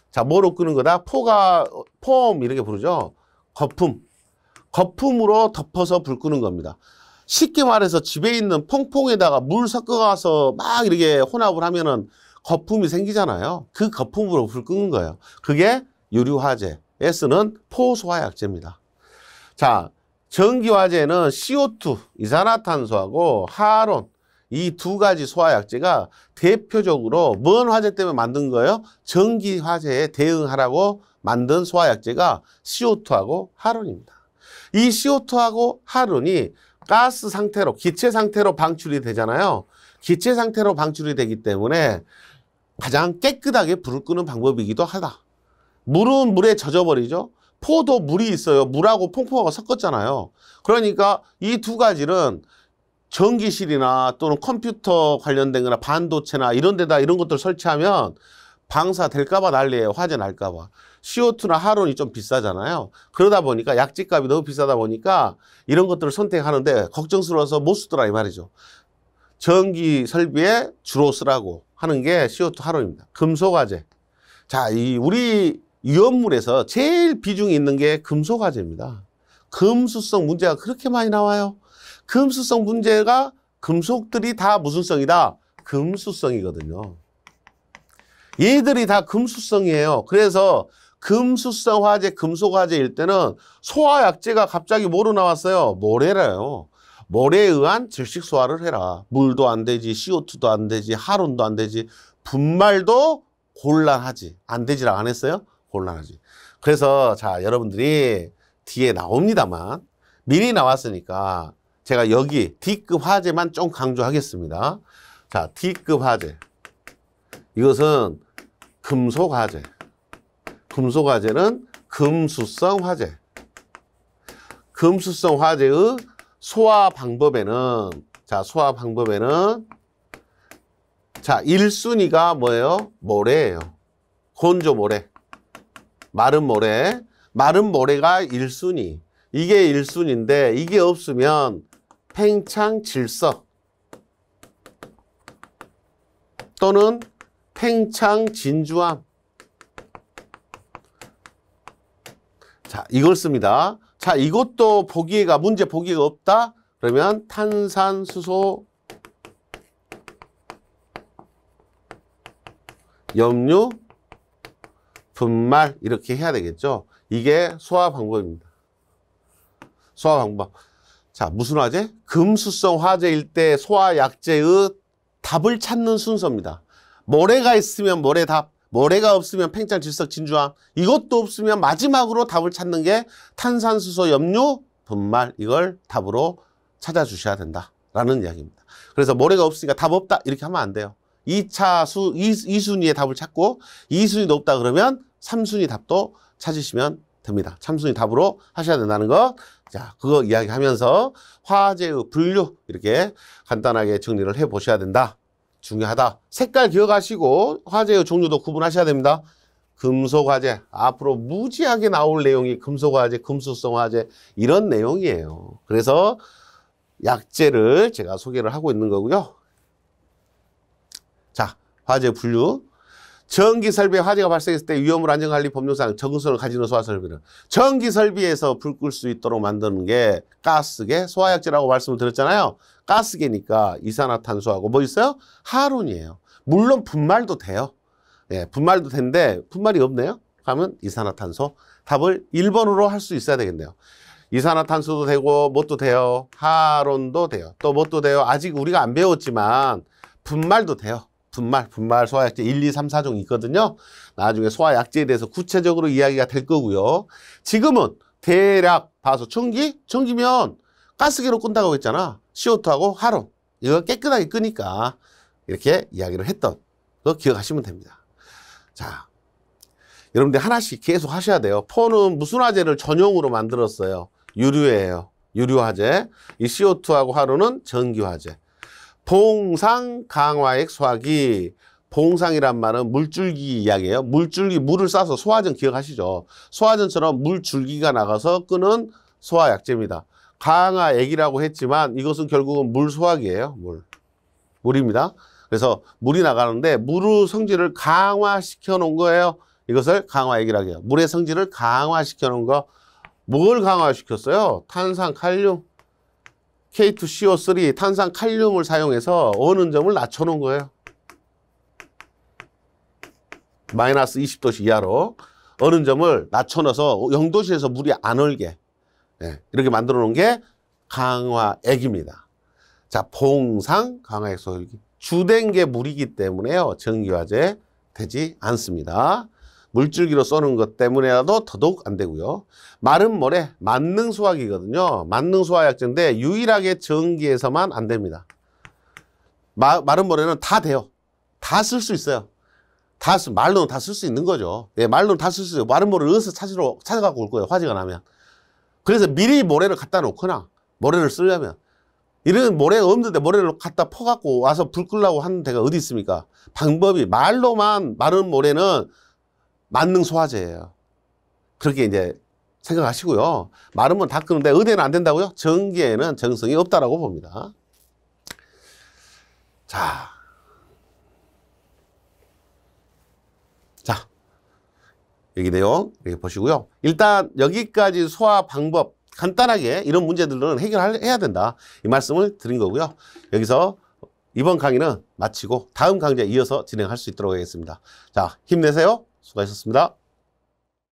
자, 뭐로 끄는 거다? 포가, 폼 이렇게 부르죠. 거품. 거품으로 덮어서 불 끄는 겁니다. 쉽게 말해서 집에 있는 퐁퐁에다가 물 섞어가서 막 이렇게 혼합을 하면은 거품이 생기잖아요. 그 거품으로 불 끄는 거예요. 그게 유류화재. S는 포소화약제입니다. 자, 전기화재는 CO2, 이산화탄소하고 하론 이 두 가지 소화약제가 대표적으로 뭔 화재 때문에 만든 거예요. 전기화재에 대응하라고 만든 소화약제가 CO2하고 하론입니다. 이 CO2하고 하론이 가스 상태로 기체 상태로 방출이 되잖아요. 기체 상태로 방출이 되기 때문에 가장 깨끗하게 불을 끄는 방법이기도 하다. 물은 물에 젖어버리죠. 포도 물이 있어요. 물하고 퐁퐁하고 섞었잖아요. 그러니까 이 두 가지는 전기실이나 또는 컴퓨터 관련된 거나 반도체나 이런 데다 이런 것들 설치하면 방사될까 봐 난리예요. 화재 날까 봐. CO2나 하론이 좀 비싸잖아요. 그러다 보니까 약지값이 너무 비싸다 보니까 이런 것들을 선택하는데 걱정스러워서 못 쓰더라 이 말이죠. 전기 설비에 주로 쓰라고 하는 게 CO2 하론입니다. 금소화재. 자, 이 우리 유연물에서 제일 비중이 있는 게 금소화재입니다. 금수성 문제가 그렇게 많이 나와요. 금수성 문제가 금속들이 다 무슨 성이다? 금수성이거든요. 얘들이 다 금수성이에요. 그래서 금수성 화재, 금속 화재일 때는 소화약재가 갑자기 뭐로 나왔어요? 모래라요. 모래에 의한 질식 소화를 해라. 물도 안 되지, CO2도 안 되지, 하론도 안 되지, 분말도 곤란하지. 안 되지라 안 했어요? 곤란하지. 그래서 자 여러분들이 뒤에 나옵니다만 미리 나왔으니까 제가 여기 D급 화재만 좀 강조하겠습니다. 자 D급 화재 이것은 금속 화재 금속 화재는 금수성 화재. 금수성 화재의 소화 방법에는 자, 소화 방법에는 자, 1순위가 뭐예요? 모래예요. 건조 모래. 마른 모래. 마른 모래가 1순위. 이게 1순위인데 이게 없으면 팽창 질석 또는 팽창 진주암 자, 이걸 씁니다. 자, 이것도 보기가 문제 보기가 없다. 그러면 탄산수소 염류 분말 이렇게 해야 되겠죠. 이게 소화 방법입니다. 소화 방법. 자, 무슨 화제 금수성 화제일때 소화 약제의 답을 찾는 순서입니다. 모래가 있으면 모래 답, 모래가 없으면 팽창 질석 진주함 이것도 없으면 마지막으로 답을 찾는 게 탄산수소 염류 분말 이걸 답으로 찾아주셔야 된다라는 이야기입니다. 그래서 모래가 없으니까 답 없다 이렇게 하면 안 돼요. 2차 수, 2, 2순위의 답을 찾고 2순위 높다 그러면 3순위 답도 찾으시면 됩니다. 3순위 답으로 하셔야 된다는 거. 자, 그거 이야기하면서 화재의 분류 이렇게 간단하게 정리를 해보셔야 된다. 중요하다. 색깔 기억하시고 화재의 종류도 구분하셔야 됩니다. 금속화재, 앞으로 무지하게 나올 내용이 금속화재, 금속성화재 이런 내용이에요. 그래서 약재를 제가 소개를 하고 있는 거고요. 자, 화재 분류. 전기설비에 화재가 발생했을 때 위험을 안정관리 법률상 적응성을 가지는 소화설비는 전기설비에서 불 끌 수 있도록 만드는 게 가스계 소화약재라고 말씀을 드렸잖아요. 가스계니까 이산화탄소하고 뭐 있어요? 하론이에요. 물론 분말도 돼요. 예, 분말도 된데 분말이 없네요. 하면 이산화탄소. 답을 1번으로 할 수 있어야 되겠네요. 이산화탄소도 되고 뭣도 돼요. 하론도 돼요. 또 뭣도 돼요. 아직 우리가 안 배웠지만 분말도 돼요. 분말, 분말 소화약제 1, 2, 3, 4종 있거든요. 나중에 소화약제에 대해서 구체적으로 이야기가 될 거고요. 지금은 대략 봐서 총기총기면 가스기로 끈다고 했잖아. CO2하고 하론 이거 깨끗하게 끄니까 이렇게 이야기를 했던 거 기억하시면 됩니다. 자, 여러분들 하나씩 계속 하셔야 돼요. 폰은 무슨 화재를 전용으로 만들었어요? 유류예요. 유류화재. 이 CO2하고 하루는 전기화재. 봉상 강화액 소화기. 봉상이란 말은 물줄기 이야기예요. 물줄기, 물을 싸서 소화전 기억하시죠? 소화전처럼 물줄기가 나가서 끄는 소화약제입니다 강화 액이라고 했지만 이것은 결국은 물 소화기예요. 물. 물입니다. 그래서 물이 나가는데 물의 성질을 강화시켜 놓은 거예요. 이것을 강화액이라고 해요. 물의 성질을 강화시켜 놓은 거. 뭘 강화시켰어요? 탄산, 칼륨. K2CO3 탄산 칼륨을 사용해서 어느 점을 낮춰놓은 거예요. 마이너스 20도씨 이하로 어느 점을 낮춰놔서 0도씨에서 물이 안 얼게 네, 이렇게 만들어 놓은 게 강화액입니다. 자, 봉상 강화액 소유기. 주된 게 물이기 때문에요. 전기화제 되지 않습니다. 물줄기로 쏘는 것 때문에라도 더더욱 안 되고요. 마른 모래 만능 소화기거든요. 만능 소화약제인데 유일하게 전기에서만 안 됩니다. 마, 마른 모래는 다 돼요. 다 쓸 수 있어요. 다 말로는 다 쓸 수 있는 거죠. 예, 말로는 다 쓸 수 있어요. 마른 모래를 어디서 찾으러, 찾아갖고 올 거예요. 화재가 나면. 그래서 미리 모래를 갖다 놓거나 모래를 쓰려면 이런 모래가 없는데 모래를 갖다 퍼갖고 와서 불 끌라고 하는 데가 어디 있습니까? 방법이 말로만 마른 모래는 만능 소화제예요. 그렇게 이제 생각하시고요. 마르면 다 끄는데 의대는 안 된다고요? 전기에는 정성이 없다라고 봅니다. 자, 여기 내용 이렇게 보시고요. 일단 여기까지 소화 방법 간단하게 이런 문제들은 해결해야 된다. 이 말씀을 드린 거고요. 여기서 이번 강의는 마치고 다음 강좌에 이어서 진행할 수 있도록 하겠습니다. 자, 힘내세요. 수고하셨습니다.